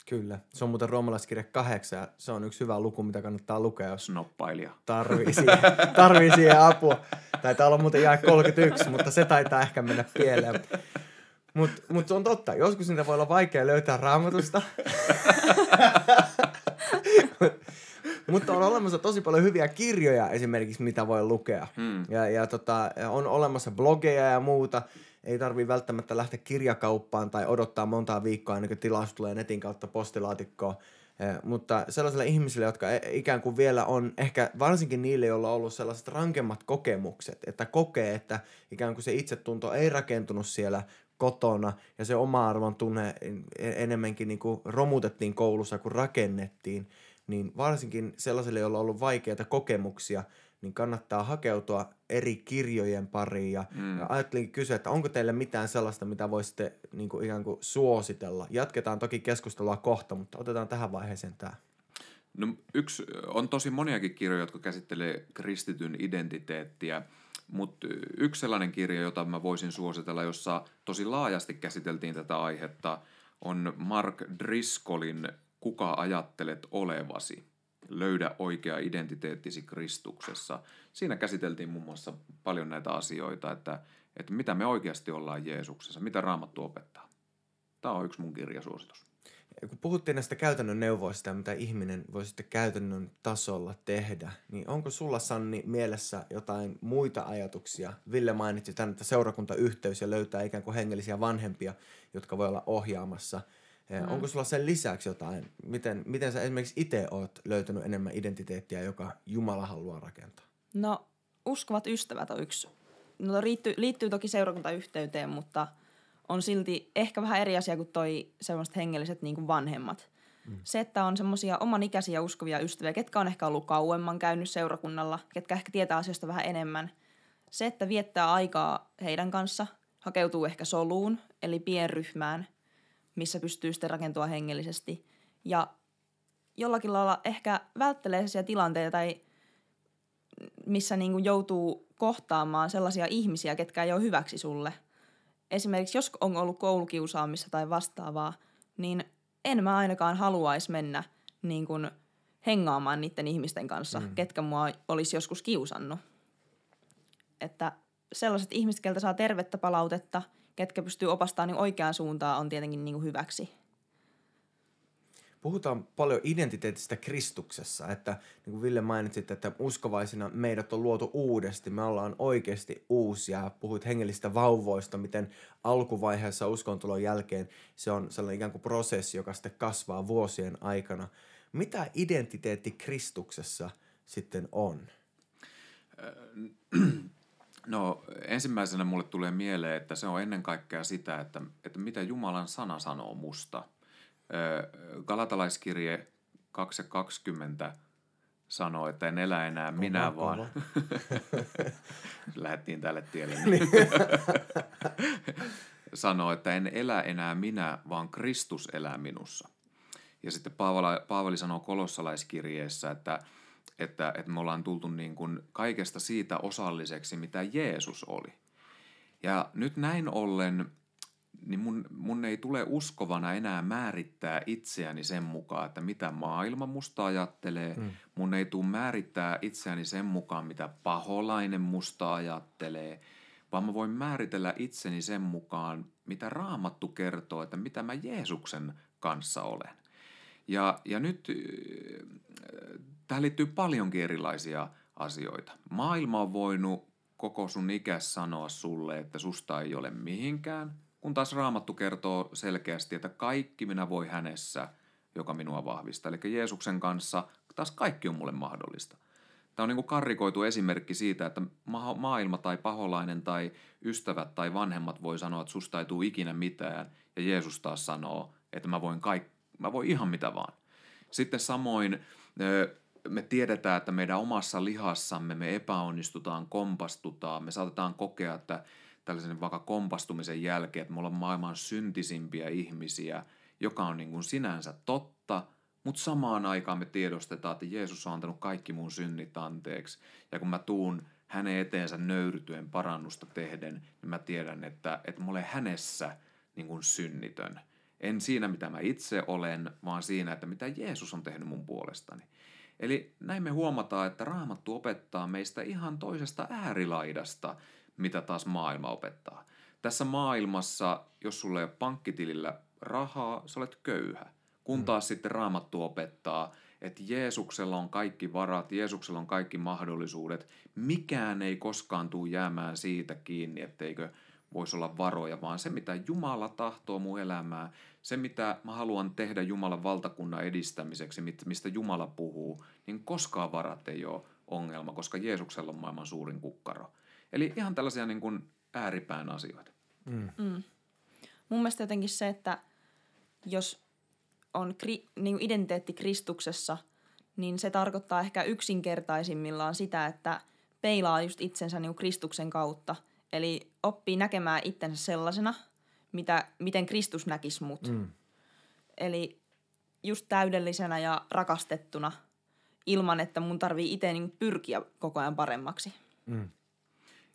Kyllä. Se on muuten roomalaiskirja 8 se on yksi hyvä luku, mitä kannattaa lukea, jos Snoppailija. tarvii siihen, tarvii siihen apua. Taitaa olla muuten jää 31, mutta se taitaa ehkä mennä pieleen. Mutta mut on totta, joskus niitä voi olla vaikea löytää raamatusta. Mutta on olemassa tosi paljon hyviä kirjoja esimerkiksi, mitä voi lukea. Hmm. Ja, ja tota, on olemassa blogeja ja muuta. Ei tarvitse välttämättä lähteä kirjakauppaan tai odottaa montaa viikkoa ennen kuin tilaus tulee netin kautta postilaatikkoon. Eh, mutta sellaisille ihmisille, jotka e-, ikään kuin vielä on, ehkä varsinkin niille, joilla on ollut sellaiset rankemmat kokemukset, että kokee, että ikään kuin se itsetunto ei rakentunut siellä kotona ja se oma-arvon tunne e-, enemmänkin niin kuin romutettiin koulussa kuin rakennettiin, niin varsinkin sellaisille, joilla on ollut vaikeita kokemuksia – niin kannattaa hakeutua eri kirjojen pariin. Ja, mm. ajattelin kysyä, että onko teille mitään sellaista, mitä voisitte niin kuin ikään kuin suositella. Jatketaan toki keskustelua kohta, mutta otetaan tähän vaiheeseen tämä. No, yksi, on tosi moniakin kirjoja, jotka käsittelee kristityn identiteettiä, mutta yksi sellainen kirja, jota mä voisin suositella, jossa tosi laajasti käsiteltiin tätä aihetta, on Mark Driscollin Kuka ajattelet olevasi – löydä oikea identiteettisi Kristuksessa. Siinä käsiteltiin muun muassa paljon näitä asioita, että, että mitä me oikeasti ollaan Jeesuksessa, mitä Raamattu opettaa. Tämä on yksi mun kirjasuositus. Kun puhuttiin näistä käytännön neuvoista mitä ihminen voi sitten käytännön tasolla tehdä, niin onko sulla Sanni mielessä jotain muita ajatuksia? Ville mainitsi tämän, että seurakuntayhteys ja löytää ikään kuin hengellisiä vanhempia, jotka voi olla ohjaamassa – Mm. Onko sulla sen lisäksi jotain? Miten, miten sä esimerkiksi itse oot löytänyt enemmän identiteettiä, joka Jumala haluaa rakentaa? No, uskovat ystävät on yksi. No, liittyy, liittyy toki seurakuntayhteyteen, mutta on silti ehkä vähän eri asia kuin toi semmoiset hengelliset niin kuin vanhemmat. Mm. Se, että on semmoisia oman ikäisiä uskovia ystäviä, ketkä on ehkä ollut kauemman käynyt seurakunnalla, ketkä ehkä tietää asioista vähän enemmän. Se, että viettää aikaa heidän kanssa, hakeutuu ehkä soluun, eli pienryhmään – missä pystyy sitten rakentua hengellisesti. Ja jollakin lailla ehkä välttelee sellaisia tilanteita tai missä niin kuin joutuu kohtaamaan sellaisia ihmisiä, ketkä ei ole hyväksi sulle. Esimerkiksi jos on ollut koulukiusaamissa tai vastaavaa, niin en mä ainakaan haluaisi mennä niin kuin hengaamaan niiden ihmisten kanssa, mm. ketkä mua olisi joskus kiusannut. Että sellaiset ihmiset, keltä saa tervettä palautetta – ketkä pystyy opastamaan niin oikeaan suuntaan, on tietenkin niin kuin hyväksi. Puhutaan paljon identiteetistä Kristuksessa, että niin kuin Ville mainitsit, että uskovaisina meidät on luotu uudesti, me ollaan oikeasti uusia. Puhuit hengellistä vauvoista, miten alkuvaiheessa uskontulon jälkeen se on sellainen ikään kuin prosessi, joka sitten kasvaa vuosien aikana. Mitä identiteetti Kristuksessa sitten on? No ensimmäisenä mulle tulee mieleen, että se on ennen kaikkea sitä, että, että mitä Jumalan sana sanoo musta. Galatalaiskirje 220 sanoo, että en elä enää kova, minä kova. vaan. Lähettiin tälle tielle. Niin. sanoo, että en elä enää minä, vaan Kristus elää minussa. Ja sitten Paavali, Paavali sanoo kolossalaiskirjeessä, että – että, että me ollaan tultu niin kuin kaikesta siitä osalliseksi, mitä Jeesus oli. Ja nyt näin ollen, niin mun, mun ei tule uskovana enää määrittää itseäni sen mukaan, että mitä maailma musta ajattelee. Mm. Mun ei tule määrittää itseäni sen mukaan, mitä paholainen musta ajattelee, vaan mä voin määritellä itseni sen mukaan, mitä raamattu kertoo, että mitä mä Jeesuksen kanssa olen. Ja, ja nyt äh, tähän liittyy paljonkin erilaisia asioita. Maailma on voinut koko sun ikä sanoa sulle, että susta ei ole mihinkään, kun taas Raamattu kertoo selkeästi, että kaikki minä voi hänessä, joka minua vahvistaa. Eli Jeesuksen kanssa taas kaikki on mulle mahdollista. Tämä on niin kuin karrikoitu esimerkki siitä, että maailma tai paholainen tai ystävät tai vanhemmat voi sanoa, että susta ei tule ikinä mitään, ja Jeesus taas sanoo, että mä voin kaikki mä voin ihan mitä vaan. Sitten samoin me tiedetään, että meidän omassa lihassamme me epäonnistutaan, kompastutaan, me saatetaan kokea, että tällaisen vaikka kompastumisen jälkeen, että me ollaan maailman syntisimpiä ihmisiä, joka on niin kuin sinänsä totta, mutta samaan aikaan me tiedostetaan, että Jeesus on antanut kaikki mun synnit anteeksi. Ja kun mä tuun hänen eteensä nöyrtyen parannusta tehden, niin mä tiedän, että, että mä olen hänessä niin kuin synnitön – en siinä, mitä mä itse olen, vaan siinä, että mitä Jeesus on tehnyt mun puolestani. Eli näin me huomataan, että raamattu opettaa meistä ihan toisesta äärilaidasta, mitä taas maailma opettaa. Tässä maailmassa, jos sulle ei ole pankkitilillä rahaa, sä olet köyhä. Kun mm. taas sitten raamattu opettaa, että Jeesuksella on kaikki varat, Jeesuksella on kaikki mahdollisuudet. Mikään ei koskaan tule jäämään siitä kiinni, etteikö voisi olla varoja, vaan se mitä Jumala tahtoo mun elämää, se mitä mä haluan tehdä Jumalan valtakunnan edistämiseksi, mistä Jumala puhuu, niin koskaan varat ei ole ongelma, koska Jeesuksella on maailman suurin kukkaro. Eli ihan tällaisia niin kuin ääripään asioita. Mm. Mm. Mun mielestä jotenkin se, että jos on kri, niin identiteetti Kristuksessa, niin se tarkoittaa ehkä yksinkertaisimmillaan sitä, että peilaa just itsensä niin Kristuksen kautta – Eli oppii näkemään itsensä sellaisena, mitä, miten Kristus näkisi mut. Mm. Eli just täydellisenä ja rakastettuna ilman, että mun tarvii itse niin pyrkiä koko ajan paremmaksi. Mm.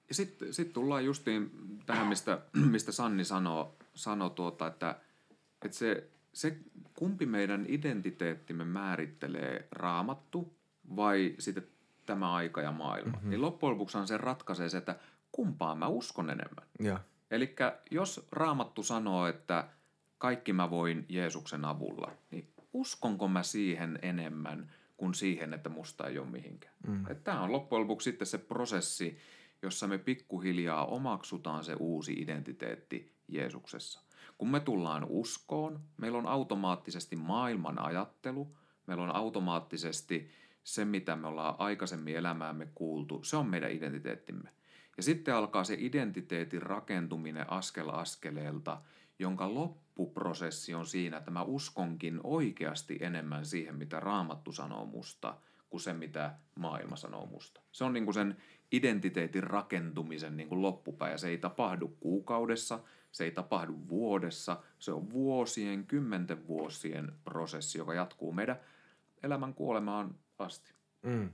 Ja sitten sit tullaan justiin tähän, mistä, mistä Sanni sanoo, sanoo tuota, että, että se, se, kumpi meidän identiteettimme määrittelee raamattu vai sitten tämä aika ja maailma. Mm-hmm. Niin loppujen lopuksi se ratkaisee se, että – kumpaan mä uskon enemmän. Eli jos Raamattu sanoo, että kaikki mä voin Jeesuksen avulla, niin uskonko mä siihen enemmän kuin siihen, että musta ei ole mihinkään. Mm. Tämä on loppujen lopuksi sitten se prosessi, jossa me pikkuhiljaa omaksutaan se uusi identiteetti Jeesuksessa. Kun me tullaan uskoon, meillä on automaattisesti maailman ajattelu, meillä on automaattisesti se, mitä me ollaan aikaisemmin elämäämme kuultu, se on meidän identiteettimme. Ja sitten alkaa se identiteetin rakentuminen askel askeleelta, jonka loppuprosessi on siinä, että mä uskonkin oikeasti enemmän siihen, mitä raamattu sanoo musta, kuin se, mitä maailma sanoo musta. Se on niin kuin sen identiteetin rakentumisen niin kuin loppupäin. Ja se ei tapahdu kuukaudessa, se ei tapahdu vuodessa. Se on vuosien, kymmenten vuosien prosessi, joka jatkuu meidän elämän kuolemaan asti. Mm.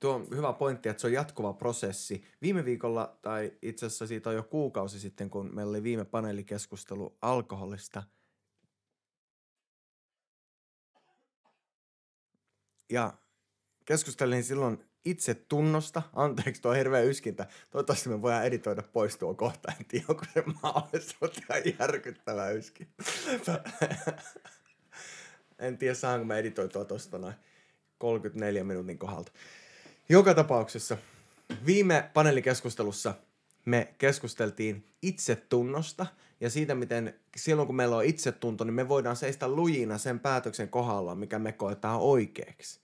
Tuo on hyvä pointti, että se on jatkuva prosessi. Viime viikolla, tai itse asiassa siitä on jo kuukausi sitten, kun meillä oli viime paneelikeskustelu alkoholista. Ja keskustelin silloin itse tunnosta. Anteeksi, tuo hirveä yskintä. Toivottavasti me voidaan editoida pois tuo kohta. En tiedä, onko se mahdollista, mutta ihan järkyttävä yskintä. en tiedä, saanko me editoitua tuosta noin 34 minuutin kohdalta. Joka tapauksessa viime paneelikeskustelussa me keskusteltiin itsetunnosta ja siitä, miten silloin kun meillä on itsetunto, niin me voidaan seistä lujina sen päätöksen kohdalla, mikä me koetaan oikeaksi.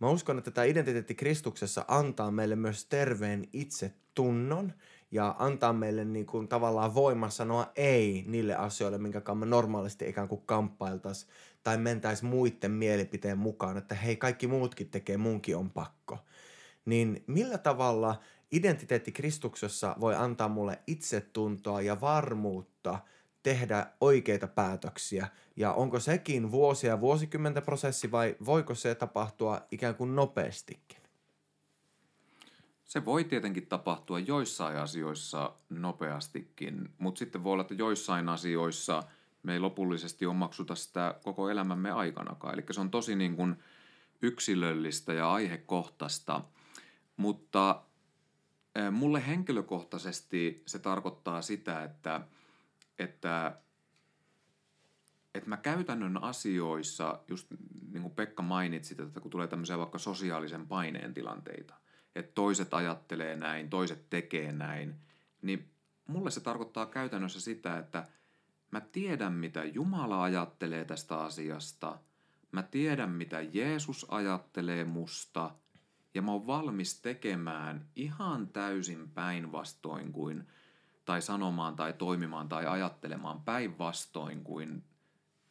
Mä uskon, että tämä identiteetti Kristuksessa antaa meille myös terveen itsetunnon ja antaa meille niin kuin tavallaan voima sanoa ei niille asioille, minkä me normaalisti ikään kuin kamppailtaisiin tai mentäisiin muiden mielipiteen mukaan, että hei kaikki muutkin tekee, munkin on pakko niin millä tavalla identiteetti Kristuksessa voi antaa mulle itsetuntoa ja varmuutta tehdä oikeita päätöksiä? Ja onko sekin vuosia ja vuosikymmentä prosessi vai voiko se tapahtua ikään kuin nopeastikin? Se voi tietenkin tapahtua joissain asioissa nopeastikin, mutta sitten voi olla, että joissain asioissa me ei lopullisesti omaksuta sitä koko elämämme aikanakaan. Eli se on tosi niin kuin yksilöllistä ja aihekohtaista – mutta eh, mulle henkilökohtaisesti se tarkoittaa sitä, että, että, että mä käytännön asioissa, just niin kuin Pekka mainitsi, että kun tulee tämmöisiä vaikka sosiaalisen paineen tilanteita, että toiset ajattelee näin, toiset tekee näin, niin mulle se tarkoittaa käytännössä sitä, että mä tiedän mitä Jumala ajattelee tästä asiasta, mä tiedän mitä Jeesus ajattelee musta – ja mä oon valmis tekemään ihan täysin päinvastoin kuin, tai sanomaan tai toimimaan tai ajattelemaan päinvastoin kuin,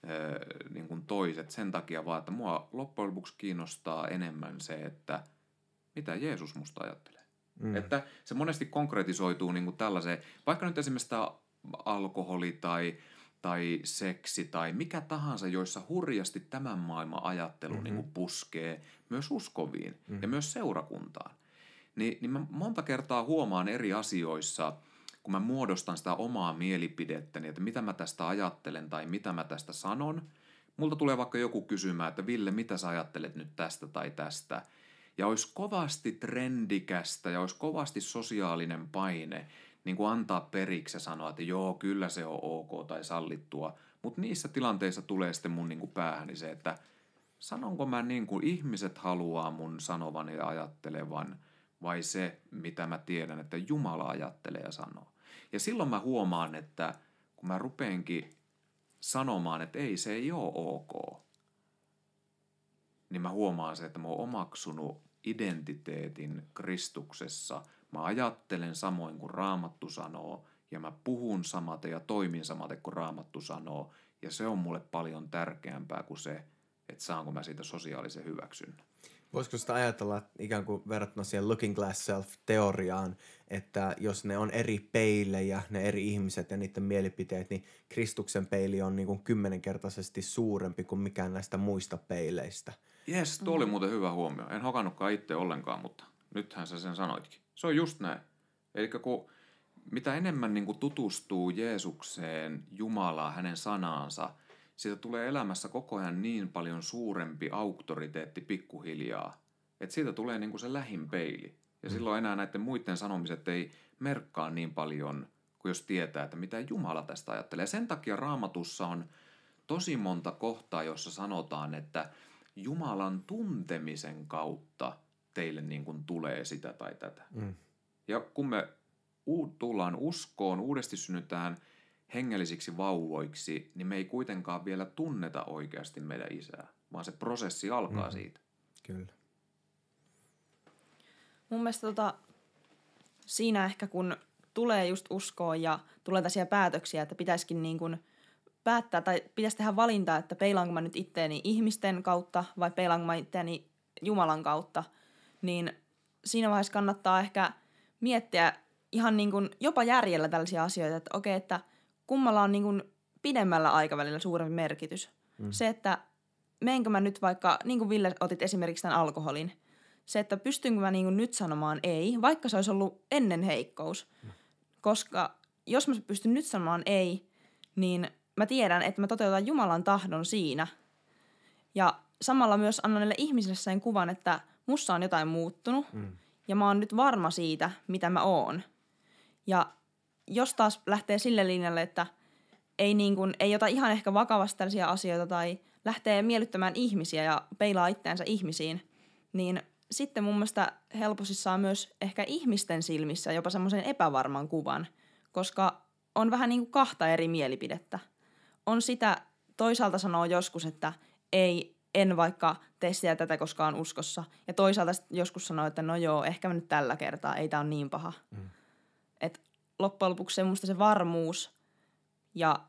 ö, niin kuin toiset sen takia, vaan että mua loppujen lopuksi kiinnostaa enemmän se, että mitä Jeesus musta ajattelee. Mm. Että se monesti konkretisoituu niin kuin tällaiseen, vaikka nyt esimerkiksi tämä alkoholi tai, tai seksi tai mikä tahansa, joissa hurjasti tämän maailman ajattelu mm-hmm. niin kuin puskee, myös uskoviin mm. ja mm-hmm. myös seurakuntaan. Ni, niin mä monta kertaa huomaan eri asioissa, kun mä muodostan sitä omaa mielipidettäni, niin että mitä mä tästä ajattelen tai mitä mä tästä sanon. Multa tulee vaikka joku kysymään, että Ville, mitä sä ajattelet nyt tästä tai tästä? Ja olisi kovasti trendikästä ja olisi kovasti sosiaalinen paine niin kuin antaa periksi ja sanoa, että joo, kyllä se on ok tai sallittua. Mutta niissä tilanteissa tulee sitten mun niin kuin päähäni se, että – sanonko mä niin kuin ihmiset haluaa mun sanovan ja ajattelevan, vai se, mitä mä tiedän, että Jumala ajattelee ja sanoo. Ja silloin mä huomaan, että kun mä rupeenkin sanomaan, että ei, se ei ole ok, niin mä huomaan se, että mä oon omaksunut identiteetin Kristuksessa. Mä ajattelen samoin kuin Raamattu sanoo, ja mä puhun samaten ja toimin samaten kuin Raamattu sanoo, ja se on mulle paljon tärkeämpää kuin se, että saanko mä siitä sosiaalisen hyväksynnän. Voisiko sitä ajatella ikään kuin verrattuna siihen looking glass self-teoriaan, että jos ne on eri peilejä, ne eri ihmiset ja niiden mielipiteet, niin Kristuksen peili on niin kuin kymmenenkertaisesti suurempi kuin mikään näistä muista peileistä. Jes, tuo oli mm. muuten hyvä huomio. En hakannutkaan itse ollenkaan, mutta nythän sä sen sanoitkin. Se on just näin. Eli kun mitä enemmän niin kuin tutustuu Jeesukseen, Jumalaa, hänen sanaansa – siitä tulee elämässä koko ajan niin paljon suurempi auktoriteetti pikkuhiljaa, että siitä tulee niin kuin se lähin peili. Ja mm. silloin enää näiden muiden sanomiset ei merkkaa niin paljon kuin jos tietää, että mitä Jumala tästä ajattelee. Ja sen takia raamatussa on tosi monta kohtaa, jossa sanotaan, että Jumalan tuntemisen kautta teille niin kuin tulee sitä tai tätä. Mm. Ja kun me tullaan uskoon, uudesti synnytään – hengellisiksi vauvoiksi, niin me ei kuitenkaan vielä tunneta oikeasti meidän isää, vaan se prosessi alkaa mm. siitä. Kyllä. Mun mielestä tota, siinä ehkä kun tulee just uskoa ja tulee tällaisia päätöksiä, että pitäisikin niin kuin päättää tai pitäisi tehdä valinta, että peilaanko mä nyt itteeni ihmisten kautta vai peilaanko mä itteeni Jumalan kautta, niin siinä vaiheessa kannattaa ehkä miettiä ihan niin kuin jopa järjellä tällaisia asioita, että okei, okay, että – kummalla on niin kuin pidemmällä aikavälillä suurempi merkitys. Mm. Se, että menkö mä nyt vaikka, niin kuin Ville otit esimerkiksi tämän alkoholin, se, että pystynkö mä niin kuin nyt sanomaan ei, vaikka se olisi ollut ennen heikkous. Mm. Koska jos mä pystyn nyt sanomaan ei, niin mä tiedän, että mä toteutan Jumalan tahdon siinä. Ja samalla myös annan näille ihmisille sen kuvan, että mussa on jotain muuttunut mm. ja mä oon nyt varma siitä, mitä mä oon. Ja jos taas lähtee sille linjalle, että ei, niin kuin, ei ota ihan ehkä vakavasti tällaisia asioita tai lähtee miellyttämään ihmisiä ja peilaa itteensä ihmisiin, niin sitten mun mielestä helposti saa myös ehkä ihmisten silmissä jopa semmoisen epävarman kuvan, koska on vähän niin kuin kahta eri mielipidettä. On sitä, toisaalta sanoo joskus, että ei, en vaikka tee sitä tätä koskaan uskossa. Ja toisaalta joskus sanoo, että no joo, ehkä mä nyt tällä kertaa, ei tämä ole niin paha. Mm. Et loppujen lopuksi semmoista se varmuus ja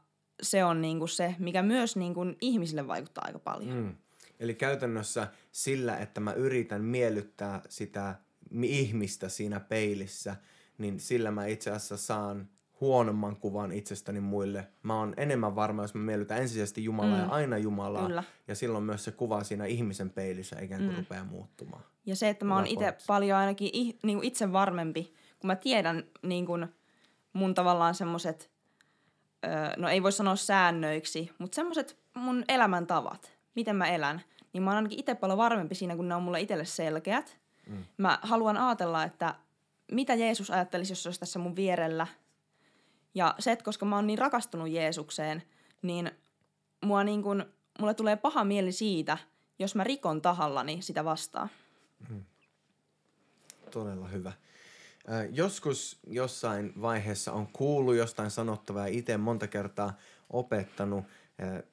se on niinku se, mikä myös niinku ihmisille vaikuttaa aika paljon. Mm. Eli käytännössä sillä, että mä yritän miellyttää sitä ihmistä siinä peilissä, niin sillä mä itse asiassa saan huonomman kuvan itsestäni muille. Mä oon enemmän varma, jos mä miellytän ensisijaisesti Jumalaa mm. ja aina Jumalaa. Kyllä. Ja silloin myös se kuva siinä ihmisen peilissä ikään kuin mm. rupeaa muuttumaan. Ja se, että mä oon itse paljon ainakin niin itse varmempi, kun mä tiedän niin kuin – mun tavallaan semmoset, no ei voi sanoa säännöiksi, mutta semmoset mun elämäntavat, miten mä elän, niin mä oon ainakin itse paljon varmempi siinä, kun ne on mulle itselle selkeät. Mm. Mä haluan ajatella, että mitä Jeesus ajattelisi, jos se olisi tässä mun vierellä. Ja se, että koska mä oon niin rakastunut Jeesukseen, niin, mua niin kun, mulle tulee paha mieli siitä, jos mä rikon tahallani sitä vastaan. Mm. Todella hyvä. Joskus jossain vaiheessa on kuullut jostain sanottavaa ja itse monta kertaa opettanut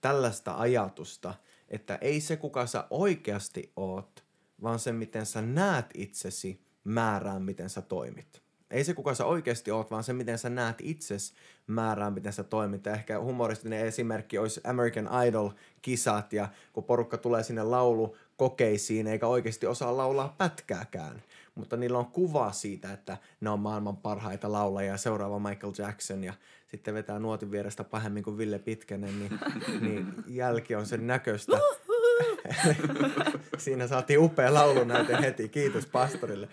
tällaista ajatusta, että ei se kuka sä oikeasti oot, vaan se miten sä näet itsesi määrään, miten sä toimit. Ei se kuka sä oikeasti oot, vaan se miten sä näet itsesi määrään, miten sä toimit. Ja ehkä humoristinen esimerkki olisi American Idol-kisat ja kun porukka tulee sinne laulu kokeisiin eikä oikeasti osaa laulaa pätkääkään, mutta niillä on kuva siitä, että ne on maailman parhaita laulajia, seuraava Michael Jackson ja sitten vetää nuotin vierestä pahemmin kuin Ville Pitkänen, niin, niin jälki on sen näköistä. Siinä saatiin upea laulunäyte heti, kiitos pastorille.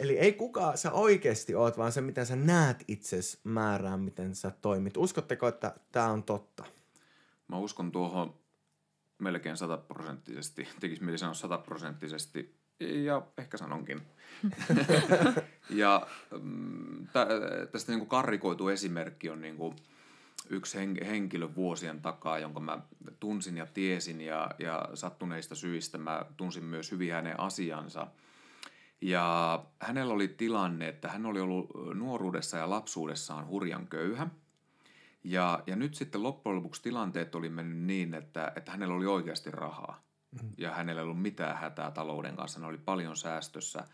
Eli ei kuka sä oikeasti oot, vaan se miten sä näet itses määrää, miten sä toimit. Uskotteko, että tämä on totta? Mä uskon tuohon melkein sataprosenttisesti, tekisi mieli sanoa sataprosenttisesti, ja ehkä sanonkin. ja mm, tä, tästä niin kuin karrikoitu esimerkki on niin kuin yksi henkilö vuosien takaa, jonka mä tunsin ja tiesin ja, ja sattuneista syistä mä tunsin myös hyvin hänen asiansa. Ja hänellä oli tilanne, että hän oli ollut nuoruudessa ja lapsuudessaan hurjan köyhä. Ja, ja nyt sitten loppujen lopuksi tilanteet oli mennyt niin, että, että hänellä oli oikeasti rahaa. Mm-hmm. ja hänellä ei ollut mitään hätää talouden kanssa, ne oli paljon säästössä.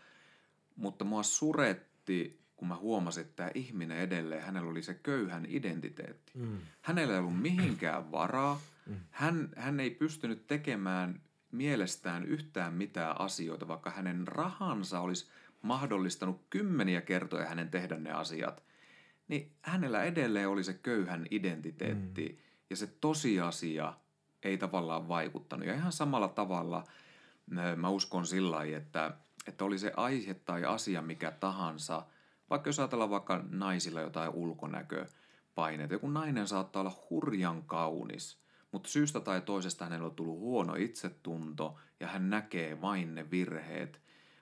Mutta mua suretti, kun mä huomasin, että tämä ihminen edelleen, hänellä oli se köyhän identiteetti. Mm. Hänellä ei ollut mihinkään varaa, mm. hän, hän ei pystynyt tekemään mielestään yhtään mitään asioita, vaikka hänen rahansa olisi mahdollistanut kymmeniä kertoja hänen tehdä ne asiat, niin hänellä edelleen oli se köyhän identiteetti mm. ja se tosiasia – ei tavallaan vaikuttanut. Ja ihan samalla tavalla mä uskon sillä että, että oli se aihe tai asia mikä tahansa, vaikka jos ajatellaan vaikka naisilla jotain ulkonäköpaineita, joku nainen saattaa olla hurjan kaunis – mutta syystä tai toisesta hänellä on tullut huono itsetunto ja hän näkee vain ne virheet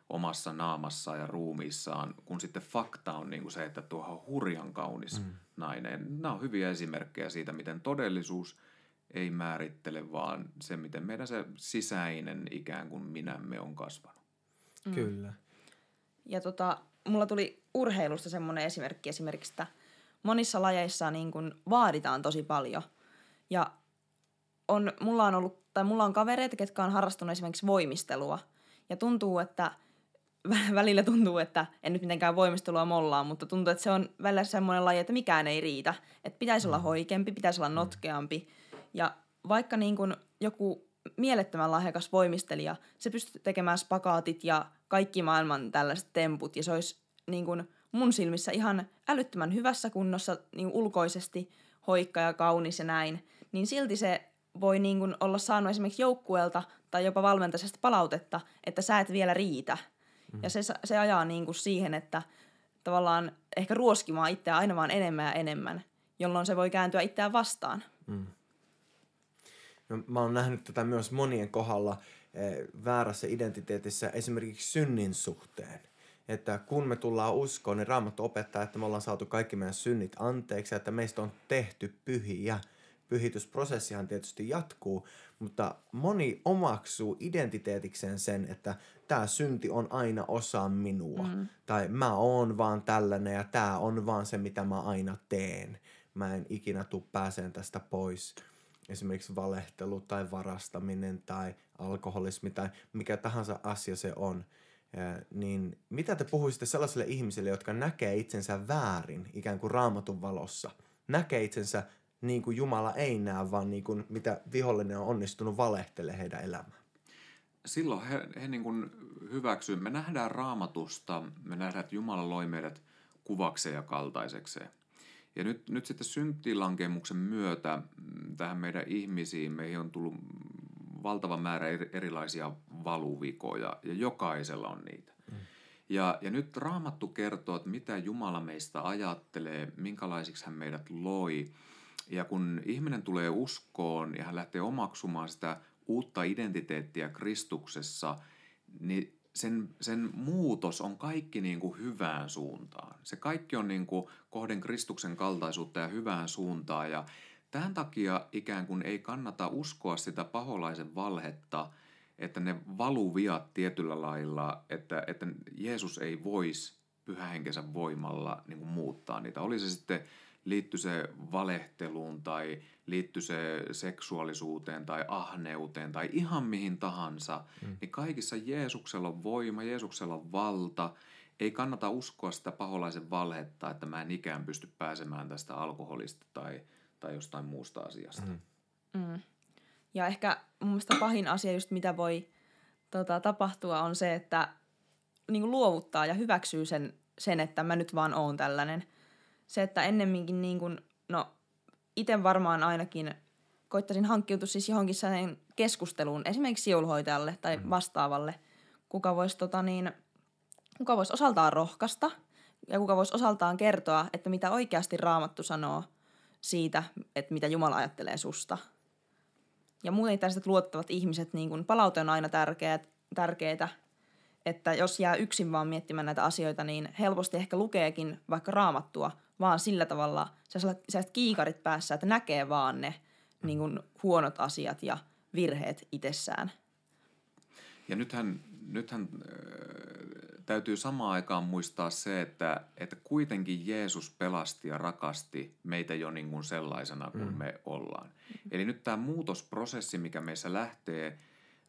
omassa naamassaan ja ruumiissaan, kun sitten fakta on niin kuin se, että tuohon hurjan kaunis mm. nainen. Nämä on hyviä esimerkkejä siitä, miten todellisuus – ei määrittele, vaan se, miten meidän se sisäinen ikään kuin minämme on kasvanut. Mm. Kyllä. Ja tota, mulla tuli urheilusta semmoinen esimerkki esimerkiksi, että monissa lajeissa niin kuin vaaditaan tosi paljon. Ja on, mulla on ollut, tai mulla on kavereita, ketkä on harrastunut esimerkiksi voimistelua. Ja tuntuu, että välillä tuntuu, että en nyt mitenkään voimistelua mollaa, mutta tuntuu, että se on välillä semmoinen laji, että mikään ei riitä. Että pitäisi olla mm. hoikempi, pitäisi olla mm. notkeampi. Mm ja vaikka niin kuin joku mielettömän lahjakas voimistelija, se pystyy tekemään spakaatit ja kaikki maailman tällaiset temput, ja se olisi niin kuin mun silmissä ihan älyttömän hyvässä kunnossa niin ulkoisesti, hoikka ja kaunis ja näin, niin silti se voi niin kuin olla saanut esimerkiksi joukkueelta tai jopa valmentaisesta palautetta, että sä et vielä riitä. Mm. Ja se, se ajaa niin kuin siihen, että tavallaan ehkä ruoskimaan itseä aina vaan enemmän ja enemmän, jolloin se voi kääntyä itseään vastaan. Mm. No, mä oon nähnyt tätä myös monien kohdalla eh, väärässä identiteetissä esimerkiksi synnin suhteen. Että kun me tullaan uskoon, niin Raamattu opettaa, että me ollaan saatu kaikki meidän synnit anteeksi, että meistä on tehty pyhiä. Pyhitysprosessihan tietysti jatkuu, mutta moni omaksuu identiteetikseen sen, että tämä synti on aina osa minua. Mm. Tai mä oon vaan tällainen ja tämä on vaan se, mitä mä aina teen. Mä en ikinä tuu pääseen tästä pois esimerkiksi valehtelu tai varastaminen tai alkoholismi tai mikä tahansa asia se on, niin mitä te puhuisitte sellaisille ihmisille, jotka näkee itsensä väärin ikään kuin raamatun valossa? Näkee itsensä niin kuin Jumala ei näe, vaan niin kuin mitä vihollinen on onnistunut valehtele heidän elämään. Silloin he, he niin kuin hyväksyvät, Me nähdään raamatusta, me nähdään, että Jumala loi meidät kuvakseen ja kaltaisekseen. Ja nyt, nyt sitten syntilankemuksen myötä mm, tähän meidän ihmisiin, meihin on tullut valtava määrä erilaisia valuvikoja ja jokaisella on niitä. Mm. Ja, ja nyt Raamattu kertoo, että mitä Jumala meistä ajattelee, minkälaisiksi hän meidät loi. Ja kun ihminen tulee uskoon ja hän lähtee omaksumaan sitä uutta identiteettiä Kristuksessa, niin sen, sen muutos on kaikki niin kuin hyvään suuntaan. Se kaikki on niin kuin kohden Kristuksen kaltaisuutta ja hyvään suuntaan. Ja tämän takia ikään kuin ei kannata uskoa sitä paholaisen valhetta, että ne valuviat tietyllä lailla, että, että Jeesus ei voisi pyhähenkensä voimalla niin kuin muuttaa niitä. Oli se sitten liittyi se valehteluun tai liittyi se seksuaalisuuteen tai ahneuteen tai ihan mihin tahansa, mm. niin kaikissa Jeesuksella on voima, Jeesuksella on valta. Ei kannata uskoa sitä paholaisen valhetta, että mä en ikään pysty pääsemään tästä alkoholista tai, tai jostain muusta asiasta. Mm. Mm. Ja ehkä mun mielestä pahin asia just mitä voi tota, tapahtua on se, että niin luovuttaa ja hyväksyy sen, sen, että mä nyt vaan oon tällainen – se, että ennemminkin niin kuin, no itse varmaan ainakin koittaisin hankkiutua siis johonkin sellaiseen keskusteluun, esimerkiksi siulhoitajalle tai mm. vastaavalle, kuka voisi tota niin, kuka voisi osaltaan rohkaista ja kuka voisi osaltaan kertoa, että mitä oikeasti raamattu sanoo siitä, että mitä Jumala ajattelee susta. Ja muuten tällaiset luottavat ihmiset, niin kun palaute on aina tärkeät tärkeää, että jos jää yksin vaan miettimään näitä asioita, niin helposti ehkä lukeekin vaikka raamattua – vaan sillä tavalla sä saat kiikarit päässä, että näkee vaan ne niin kuin huonot asiat ja virheet itsessään. Ja nythän, nythän äh, täytyy samaan aikaan muistaa se, että, että kuitenkin Jeesus pelasti ja rakasti meitä jo niin kuin sellaisena kuin mm. me ollaan. Eli nyt tämä muutosprosessi, mikä meissä lähtee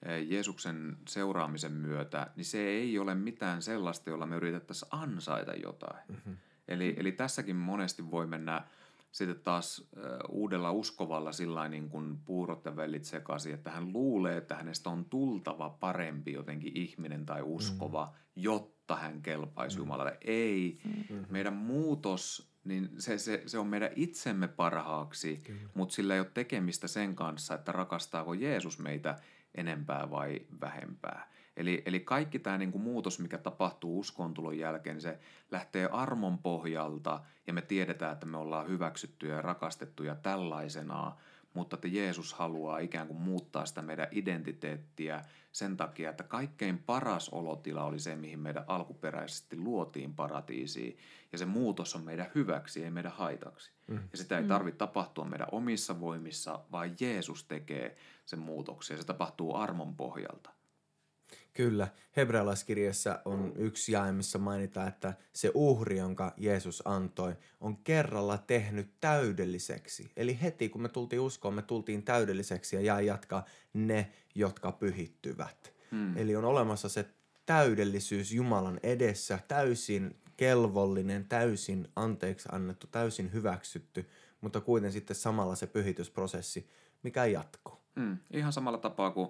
äh, Jeesuksen seuraamisen myötä, niin se ei ole mitään sellaista, jolla me yritettäisiin ansaita jotain. Mm-hmm Eli, eli tässäkin monesti voi mennä sitten taas uudella uskovalla sillä niin kuin puurot ja vellit sekaisin, että hän luulee, että hänestä on tultava parempi jotenkin ihminen tai uskova, mm. jotta hän kelpaisi mm. Jumalalle. Ei. Mm. Mm-hmm. Meidän muutos, niin se, se, se on meidän itsemme parhaaksi, Kyllä. mutta sillä ei ole tekemistä sen kanssa, että rakastaako Jeesus meitä enempää vai vähempää. Eli, eli kaikki tämä niin kuin muutos, mikä tapahtuu uskontulon jälkeen, se lähtee armon pohjalta ja me tiedetään, että me ollaan hyväksyttyjä ja rakastettuja tällaisenaan, mutta että Jeesus haluaa ikään kuin muuttaa sitä meidän identiteettiä sen takia, että kaikkein paras olotila oli se, mihin meidän alkuperäisesti luotiin paratiisiin. Ja se muutos on meidän hyväksi, ei meidän haitaksi. Mm. Ja sitä ei mm. tarvitse tapahtua meidän omissa voimissa, vaan Jeesus tekee sen muutoksen ja se tapahtuu armon pohjalta. Kyllä, hebrealaiskirjassa on yksi jae, missä mainitaan, että se uhri, jonka Jeesus antoi, on kerralla tehnyt täydelliseksi. Eli heti kun me tultiin uskoon, me tultiin täydelliseksi ja jää jatkaa ne, jotka pyhittyvät. Hmm. Eli on olemassa se täydellisyys Jumalan edessä, täysin kelvollinen, täysin anteeksi annettu, täysin hyväksytty, mutta kuitenkin sitten samalla se pyhitysprosessi, mikä jatkuu. Hmm. ihan samalla tapaa kuin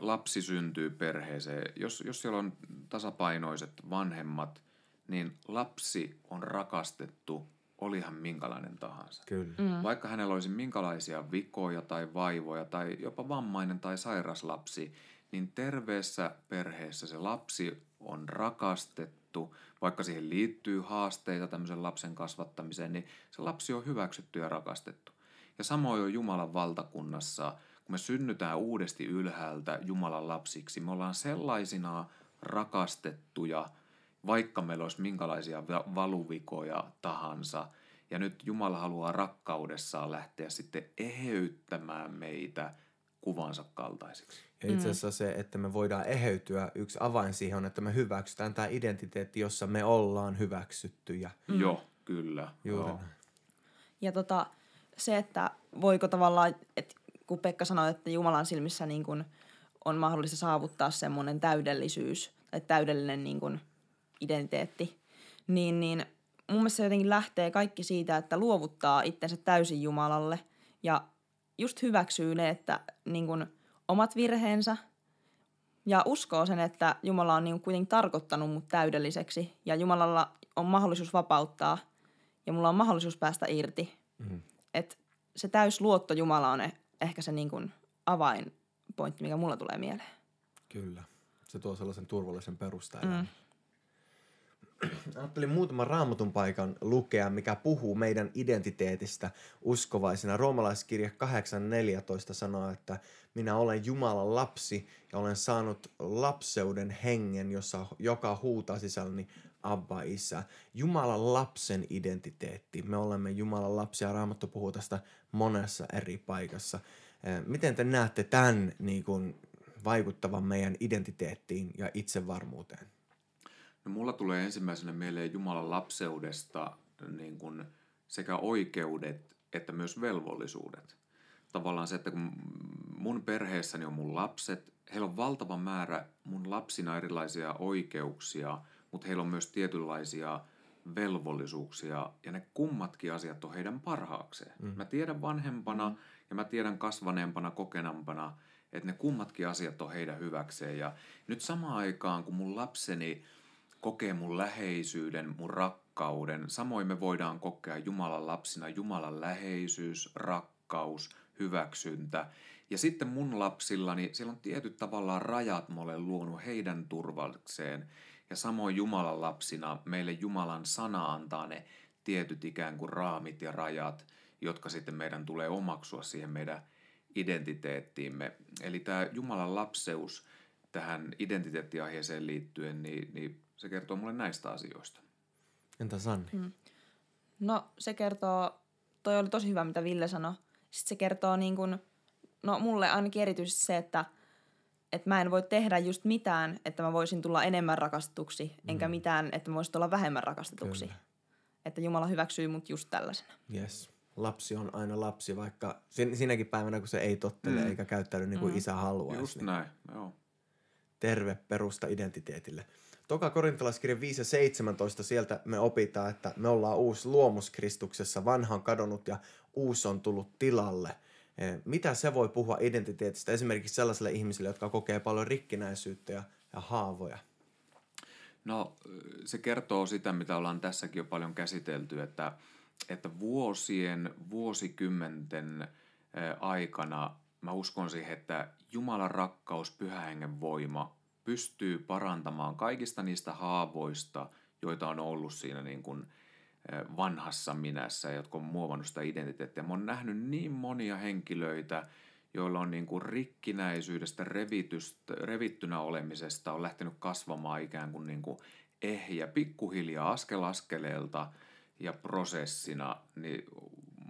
lapsi syntyy perheeseen, jos, jos siellä on tasapainoiset vanhemmat, niin lapsi on rakastettu olihan minkälainen tahansa. Kyllä. Mm. Vaikka hänellä olisi minkälaisia vikoja tai vaivoja tai jopa vammainen tai sairas lapsi, niin terveessä perheessä se lapsi on rakastettu, vaikka siihen liittyy haasteita tämmöisen lapsen kasvattamiseen, niin se lapsi on hyväksytty ja rakastettu. Ja samoin on Jumalan valtakunnassa – kun me synnytään uudesti ylhäältä Jumalan lapsiksi, me ollaan sellaisina rakastettuja, vaikka meillä olisi minkälaisia valuvikoja tahansa. Ja nyt Jumala haluaa rakkaudessaan lähteä sitten eheyttämään meitä kuvansa kaltaisiksi. Ja itse asiassa se, että me voidaan eheytyä, yksi avain siihen on, että me hyväksytään tämä identiteetti, jossa me ollaan hyväksyttyjä. Mm. Joo, kyllä. Joo. Ja tota, se, että voiko tavallaan, että kun Pekka sanoi, että Jumalan silmissä niin kuin on mahdollista saavuttaa semmoinen täydellisyys tai täydellinen niin kuin identiteetti, niin, niin mun mielestä se jotenkin lähtee kaikki siitä, että luovuttaa itsensä täysin Jumalalle ja just hyväksyy ne, että niin kuin omat virheensä ja uskoo sen, että Jumala on niin kuin kuitenkin tarkoittanut mut täydelliseksi ja Jumalalla on mahdollisuus vapauttaa ja mulla on mahdollisuus päästä irti. Mm. hmm Et se täys luotto Jumalaan ehkä se niin kuin avainpointti, mikä mulla tulee mieleen. Kyllä. Se tuo sellaisen turvallisen perustajan. Mm. Ajattelin muutaman raamatun paikan lukea, mikä puhuu meidän identiteetistä uskovaisina. Roomalaiskirja 8.14 sanoo, että minä olen Jumalan lapsi ja olen saanut lapseuden hengen, jossa joka huutaa sisälläni Abba Isä, Jumalan lapsen identiteetti. Me olemme Jumalan lapsia, Raamattu puhuu tästä monessa eri paikassa. Eh, miten te näette tämän niin kuin, vaikuttavan meidän identiteettiin ja itsevarmuuteen? No, mulla tulee ensimmäisenä mieleen Jumalan lapseudesta niin kuin sekä oikeudet että myös velvollisuudet. Tavallaan se, että kun mun perheessäni on mun lapset, heillä on valtava määrä mun lapsina erilaisia oikeuksia – mutta heillä on myös tietynlaisia velvollisuuksia ja ne kummatkin asiat on heidän parhaakseen. Mm. Mä tiedän vanhempana mm. ja mä tiedän kasvaneempana, kokenampana, että ne kummatkin asiat on heidän hyväkseen. Ja nyt samaan aikaan, kun mun lapseni kokee mun läheisyyden, mun rakkauden, samoin me voidaan kokea Jumalan lapsina Jumalan läheisyys, rakkaus, hyväksyntä. Ja sitten mun lapsillani, siellä on tietyt tavallaan rajat mä olen luonut heidän turvakseen. Ja samoin Jumalan lapsina meille Jumalan sana antaa ne tietyt ikään kuin raamit ja rajat, jotka sitten meidän tulee omaksua siihen meidän identiteettiimme. Eli tämä Jumalan lapseus tähän identiteettiaiheeseen liittyen, niin, niin se kertoo mulle näistä asioista. Entä Sanni? Mm. No se kertoo, toi oli tosi hyvä mitä Ville sanoi. Sitten se kertoo niin kuin, no mulle ainakin erityisesti se, että – että mä en voi tehdä just mitään, että mä voisin tulla enemmän rakastetuksi, mm. enkä mitään, että mä voisin tulla vähemmän rakastetuksi. Kyllä. Että Jumala hyväksyy mut just tällaisena. Yes. Lapsi on aina lapsi, vaikka sin- sinäkin päivänä, kun se ei tottele mm. eikä käyttäydy niin kuin mm. isä haluaisi. Just niin näin, joo. Terve perusta identiteetille. Toka korintalaiskirja 5 ja 17, sieltä me opitaan, että me ollaan uusi luomus Kristuksessa, vanha on kadonnut ja uusi on tullut tilalle – Eh, mitä se voi puhua identiteetistä esimerkiksi sellaisille ihmisille, jotka kokee paljon rikkinäisyyttä ja, ja haavoja? No se kertoo sitä, mitä ollaan tässäkin jo paljon käsitelty, että, että vuosien, vuosikymmenten eh, aikana mä uskon siihen, että Jumalan rakkaus, hengen voima pystyy parantamaan kaikista niistä haavoista, joita on ollut siinä niin kuin – vanhassa minässä, jotka on muovannut sitä identiteettiä. Mä oon nähnyt niin monia henkilöitä, joilla on niin kuin rikkinäisyydestä, revitystä, revittynä olemisesta, on lähtenyt kasvamaan ikään kuin, niin kuin ehjä, pikkuhiljaa, askel askeleelta ja prosessina, niin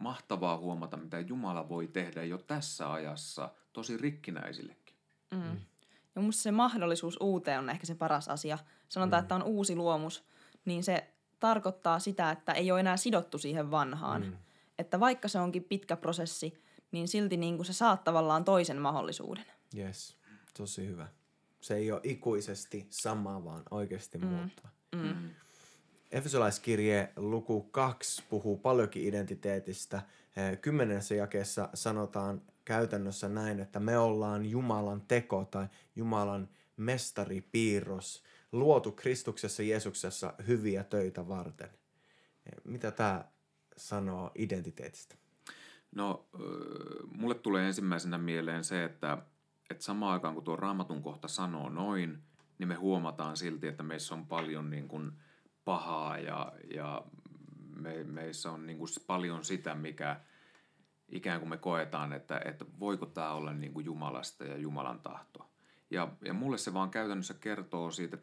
mahtavaa huomata, mitä Jumala voi tehdä jo tässä ajassa tosi rikkinäisillekin. Mm. mm. Ja mun se mahdollisuus uuteen on ehkä se paras asia. Sanotaan, mm. että on uusi luomus, niin se tarkoittaa sitä, että ei ole enää sidottu siihen vanhaan. Mm. Että vaikka se onkin pitkä prosessi, niin silti niin kuin sä saat tavallaan toisen mahdollisuuden. Yes, tosi hyvä. Se ei ole ikuisesti sama, vaan oikeasti mm. muuttaa. Mm. mm. Efesolaiskirje luku 2 puhuu paljonkin identiteetistä. Eh, kymmenessä jakeessa sanotaan käytännössä näin, että me ollaan Jumalan teko tai Jumalan mestaripiirros – luotu Kristuksessa Jeesuksessa hyviä töitä varten. Mitä tämä sanoo identiteetistä? No, mulle tulee ensimmäisenä mieleen se, että, että samaan aikaan kun tuo raamatun kohta sanoo noin, niin me huomataan silti, että meissä on paljon niin kuin pahaa ja, ja me, meissä on niin kuin paljon sitä, mikä ikään kuin me koetaan, että, että voiko tämä olla niin kuin Jumalasta ja Jumalan tahto. Ja, ja mulle se vaan käytännössä kertoo siitä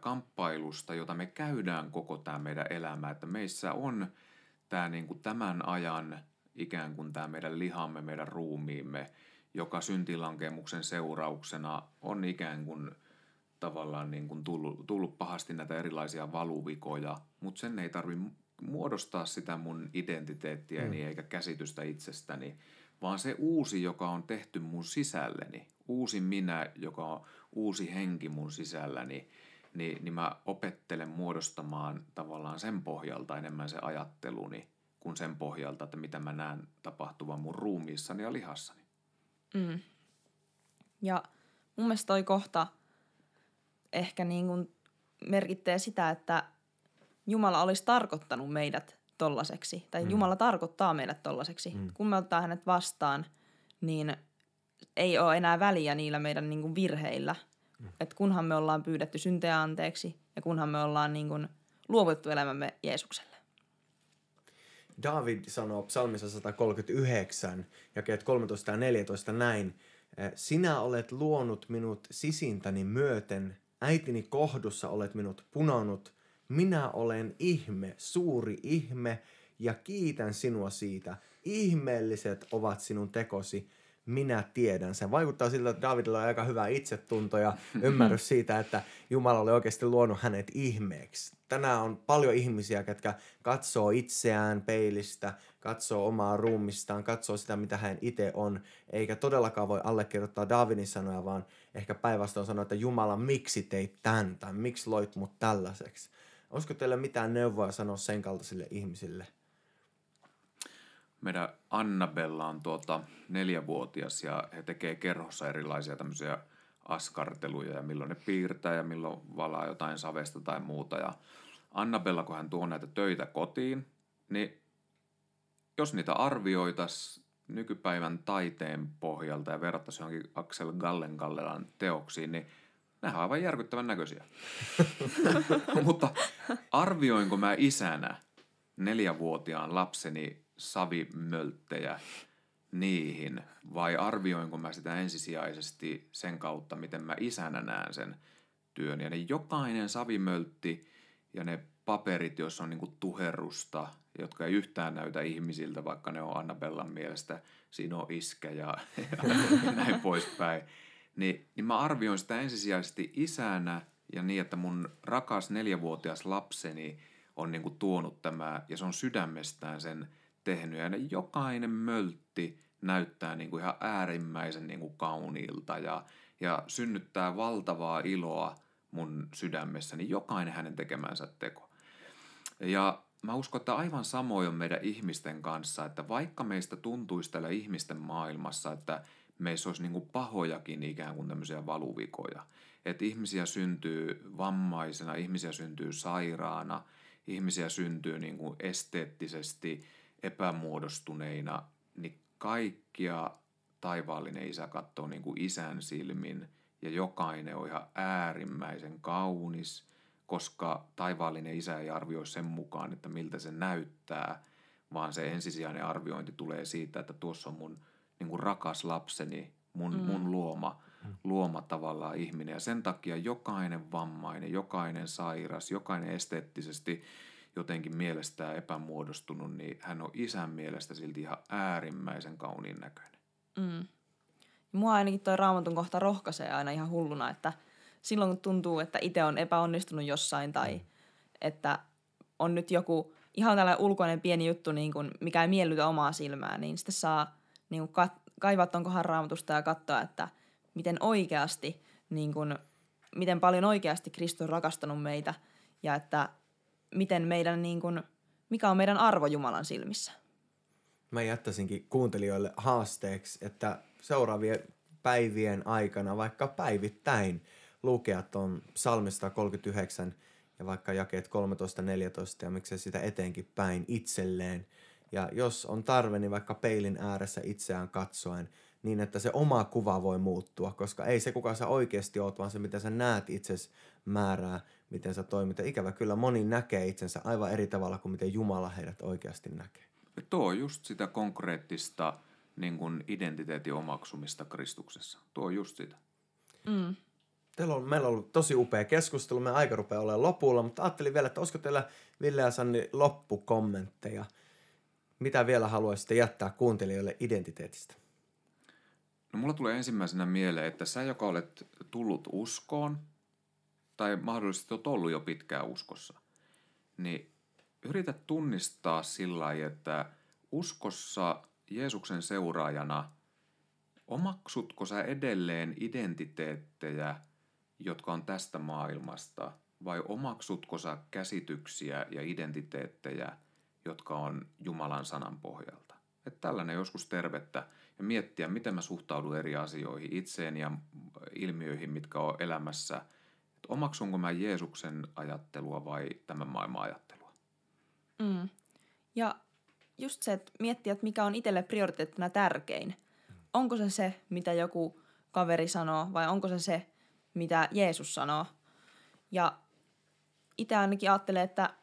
kamppailusta, jota me käydään koko tämä meidän elämä, että meissä on tämä niin kuin tämän ajan ikään kuin tämä meidän lihamme, meidän ruumiimme, joka syntilankemuksen seurauksena on ikään kuin tavallaan niin kuin tullut, tullut pahasti näitä erilaisia valuvikoja, mutta sen ei tarvi muodostaa sitä mun identiteettiäni mm. eikä käsitystä itsestäni, vaan se uusi, joka on tehty mun sisälleni, uusi minä, joka on uusi henki mun sisälläni, niin, niin mä opettelen muodostamaan tavallaan sen pohjalta enemmän se ajatteluni kuin sen pohjalta, että mitä mä näen tapahtuvan mun ruumiissani ja lihassani. Mm. Ja mun mielestä toi kohta ehkä niin kuin merkittää sitä, että Jumala olisi tarkoittanut meidät tollaseksi, tai mm. Jumala tarkoittaa meidät tollaseksi. Mm. Kun me ottaa hänet vastaan, niin ei ole enää väliä niillä meidän niin kuin virheillä – Mm. Että kunhan me ollaan pyydetty syntejä anteeksi ja kunhan me ollaan niin kuin luovuttu elämämme Jeesukselle. David sanoo psalmissa 139, jakeet 13 ja 14 näin. Eh, sinä olet luonut minut sisintäni myöten, äitini kohdussa olet minut punonut. Minä olen ihme, suuri ihme, ja kiitän sinua siitä. Ihmeelliset ovat sinun tekosi, minä tiedän sen. Vaikuttaa siltä, että Davidilla on aika hyvä itsetunto ja ymmärrys siitä, että Jumala oli oikeasti luonut hänet ihmeeksi. Tänään on paljon ihmisiä, jotka katsoo itseään peilistä, katsoo omaa ruumistaan, katsoo sitä, mitä hän itse on, eikä todellakaan voi allekirjoittaa Davidin sanoja, vaan ehkä päinvastoin sanoa, että Jumala, miksi teit tämän tai miksi loit mut tällaiseksi. Olisiko teillä mitään neuvoa sanoa sen kaltaisille ihmisille – meidän Annabella on tuota neljävuotias ja he tekee kerhossa erilaisia tämmöisiä askarteluja ja milloin ne piirtää ja milloin valaa jotain savesta tai muuta. Ja Annabella, kun hän tuo näitä töitä kotiin, niin jos niitä arvioitaisiin nykypäivän taiteen pohjalta ja verrattaisiin johonkin Axel Gallen Gallelan teoksiin, niin nämä on aivan järkyttävän näköisiä. Mutta arvioinko mä isänä neljävuotiaan lapseni savimölttejä niihin, vai arvioinko mä sitä ensisijaisesti sen kautta, miten mä isänä näen sen työn. Ja ne jokainen savimöltti ja ne paperit, joissa on niinku tuherusta, jotka ei yhtään näytä ihmisiltä, vaikka ne on Annabellan mielestä Sino Iskä ja, ja näin poispäin, niin, niin mä arvioin sitä ensisijaisesti isänä ja niin, että mun rakas neljävuotias lapseni on niinku tuonut tämä, ja se on sydämestään sen – tehnyt. Ja jokainen möltti näyttää niin kuin ihan äärimmäisen niin kuin kauniilta ja, ja synnyttää valtavaa iloa mun sydämessäni niin jokainen hänen tekemänsä teko. Ja mä uskon, että aivan samoin on meidän ihmisten kanssa, että vaikka meistä tuntuisi täällä ihmisten maailmassa, että meissä olisi niin kuin pahojakin ikään kuin tämmöisiä valuvikoja. Että ihmisiä syntyy vammaisena, ihmisiä syntyy sairaana, ihmisiä syntyy niin kuin esteettisesti epämuodostuneina, niin kaikkia taivaallinen isä katsoo niin kuin isän silmin ja jokainen on ihan äärimmäisen kaunis, koska taivaallinen isä ei arvioi sen mukaan, että miltä se näyttää, vaan se ensisijainen arviointi tulee siitä, että tuossa on mun niin kuin rakas lapseni, mun, mm. mun luoma, mm. luoma tavallaan ihminen. Ja sen takia jokainen vammainen, jokainen sairas, jokainen esteettisesti jotenkin mielestään epämuodostunut, niin hän on isän mielestä silti ihan äärimmäisen kauniin näköinen. Mm. Mua ainakin toi raamatun kohta rohkaisee aina ihan hulluna, että silloin kun tuntuu, että itse on epäonnistunut jossain tai mm. että on nyt joku ihan tällainen ulkoinen pieni juttu, niin kun, mikä ei miellytä omaa silmää, niin sitten saa niin kuin kat- kaivaa ton kohan raamatusta ja katsoa, että miten oikeasti, niin kun, miten paljon oikeasti Kristus on rakastanut meitä ja että miten meidän niin kuin, mikä on meidän arvo Jumalan silmissä. Mä jättäisinkin kuuntelijoille haasteeksi, että seuraavien päivien aikana, vaikka päivittäin, lukea on psalmista 39 ja vaikka jakeet 13, 14 ja miksei sitä eteenkin päin itselleen. Ja jos on tarve, niin vaikka peilin ääressä itseään katsoen, niin että se oma kuva voi muuttua, koska ei se kuka sä oikeasti oot, vaan se mitä sä näet itses määrää, miten sä toimit. Ja ikävä kyllä moni näkee itsensä aivan eri tavalla kuin miten Jumala heidät oikeasti näkee. Ja tuo on just sitä konkreettista niin kuin identiteetin omaksumista Kristuksessa. Tuo on just sitä. Mm. Teillä on, meillä on ollut tosi upea keskustelu. Me aika rupeaa olemaan lopulla, mutta ajattelin vielä, että olisiko teillä Ville ja Sanni loppukommentteja. Mitä vielä haluaisitte jättää kuuntelijoille identiteetistä? No mulla tulee ensimmäisenä mieleen, että sä, joka olet tullut uskoon – tai mahdollisesti olet ollut jo pitkään uskossa, niin yritä tunnistaa sillä lailla, että uskossa Jeesuksen seuraajana omaksutko sä edelleen identiteettejä, jotka on tästä maailmasta, vai omaksutko sä käsityksiä ja identiteettejä, jotka on Jumalan sanan pohjalta. Että tällainen joskus tervettä ja miettiä, miten mä suhtaudun eri asioihin, itseen ja ilmiöihin, mitkä on elämässä – omaksunko mä Jeesuksen ajattelua vai tämän maailman ajattelua. Mm. Ja just se, että miettiä, että mikä on itselle prioriteettina tärkein. Onko se se, mitä joku kaveri sanoo, vai onko se se, mitä Jeesus sanoo. Ja itse ainakin ajattelen, että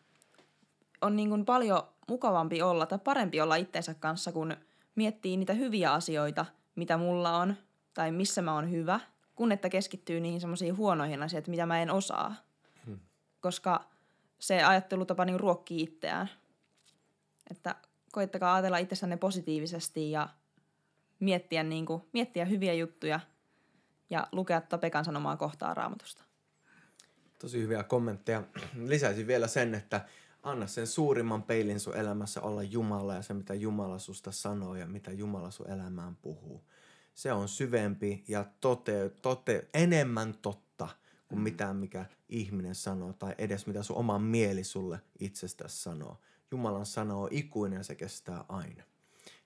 on niin kuin paljon mukavampi olla tai parempi olla itsensä kanssa, kun miettii niitä hyviä asioita, mitä mulla on, tai missä mä oon hyvä – kun että keskittyy niihin semmoisiin huonoihin asioihin, mitä mä en osaa. Hmm. Koska se ajattelutapa niin ruokkii itseään. Että koittakaa ajatella itsessänne positiivisesti ja miettiä, niin kuin, miettiä hyviä juttuja ja lukea Topekan sanomaa kohtaa raamatusta. Tosi hyviä kommentteja. Lisäisin vielä sen, että anna sen suurimman peilin sun elämässä olla Jumala ja se, mitä Jumala susta sanoo ja mitä Jumala sun elämään puhuu se on syvempi ja tote, tote, enemmän totta kuin mm. mitään, mikä ihminen sanoo tai edes mitä sun oma mieli sulle itsestäsi sanoo. Jumalan sana on ikuinen ja se kestää aina.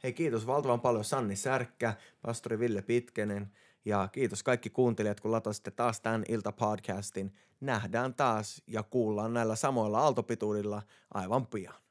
Hei kiitos valtavan paljon Sanni Särkkä, pastori Ville Pitkänen ja kiitos kaikki kuuntelijat, kun latasitte taas tämän iltapodcastin. Nähdään taas ja kuullaan näillä samoilla aaltopituudilla aivan pian.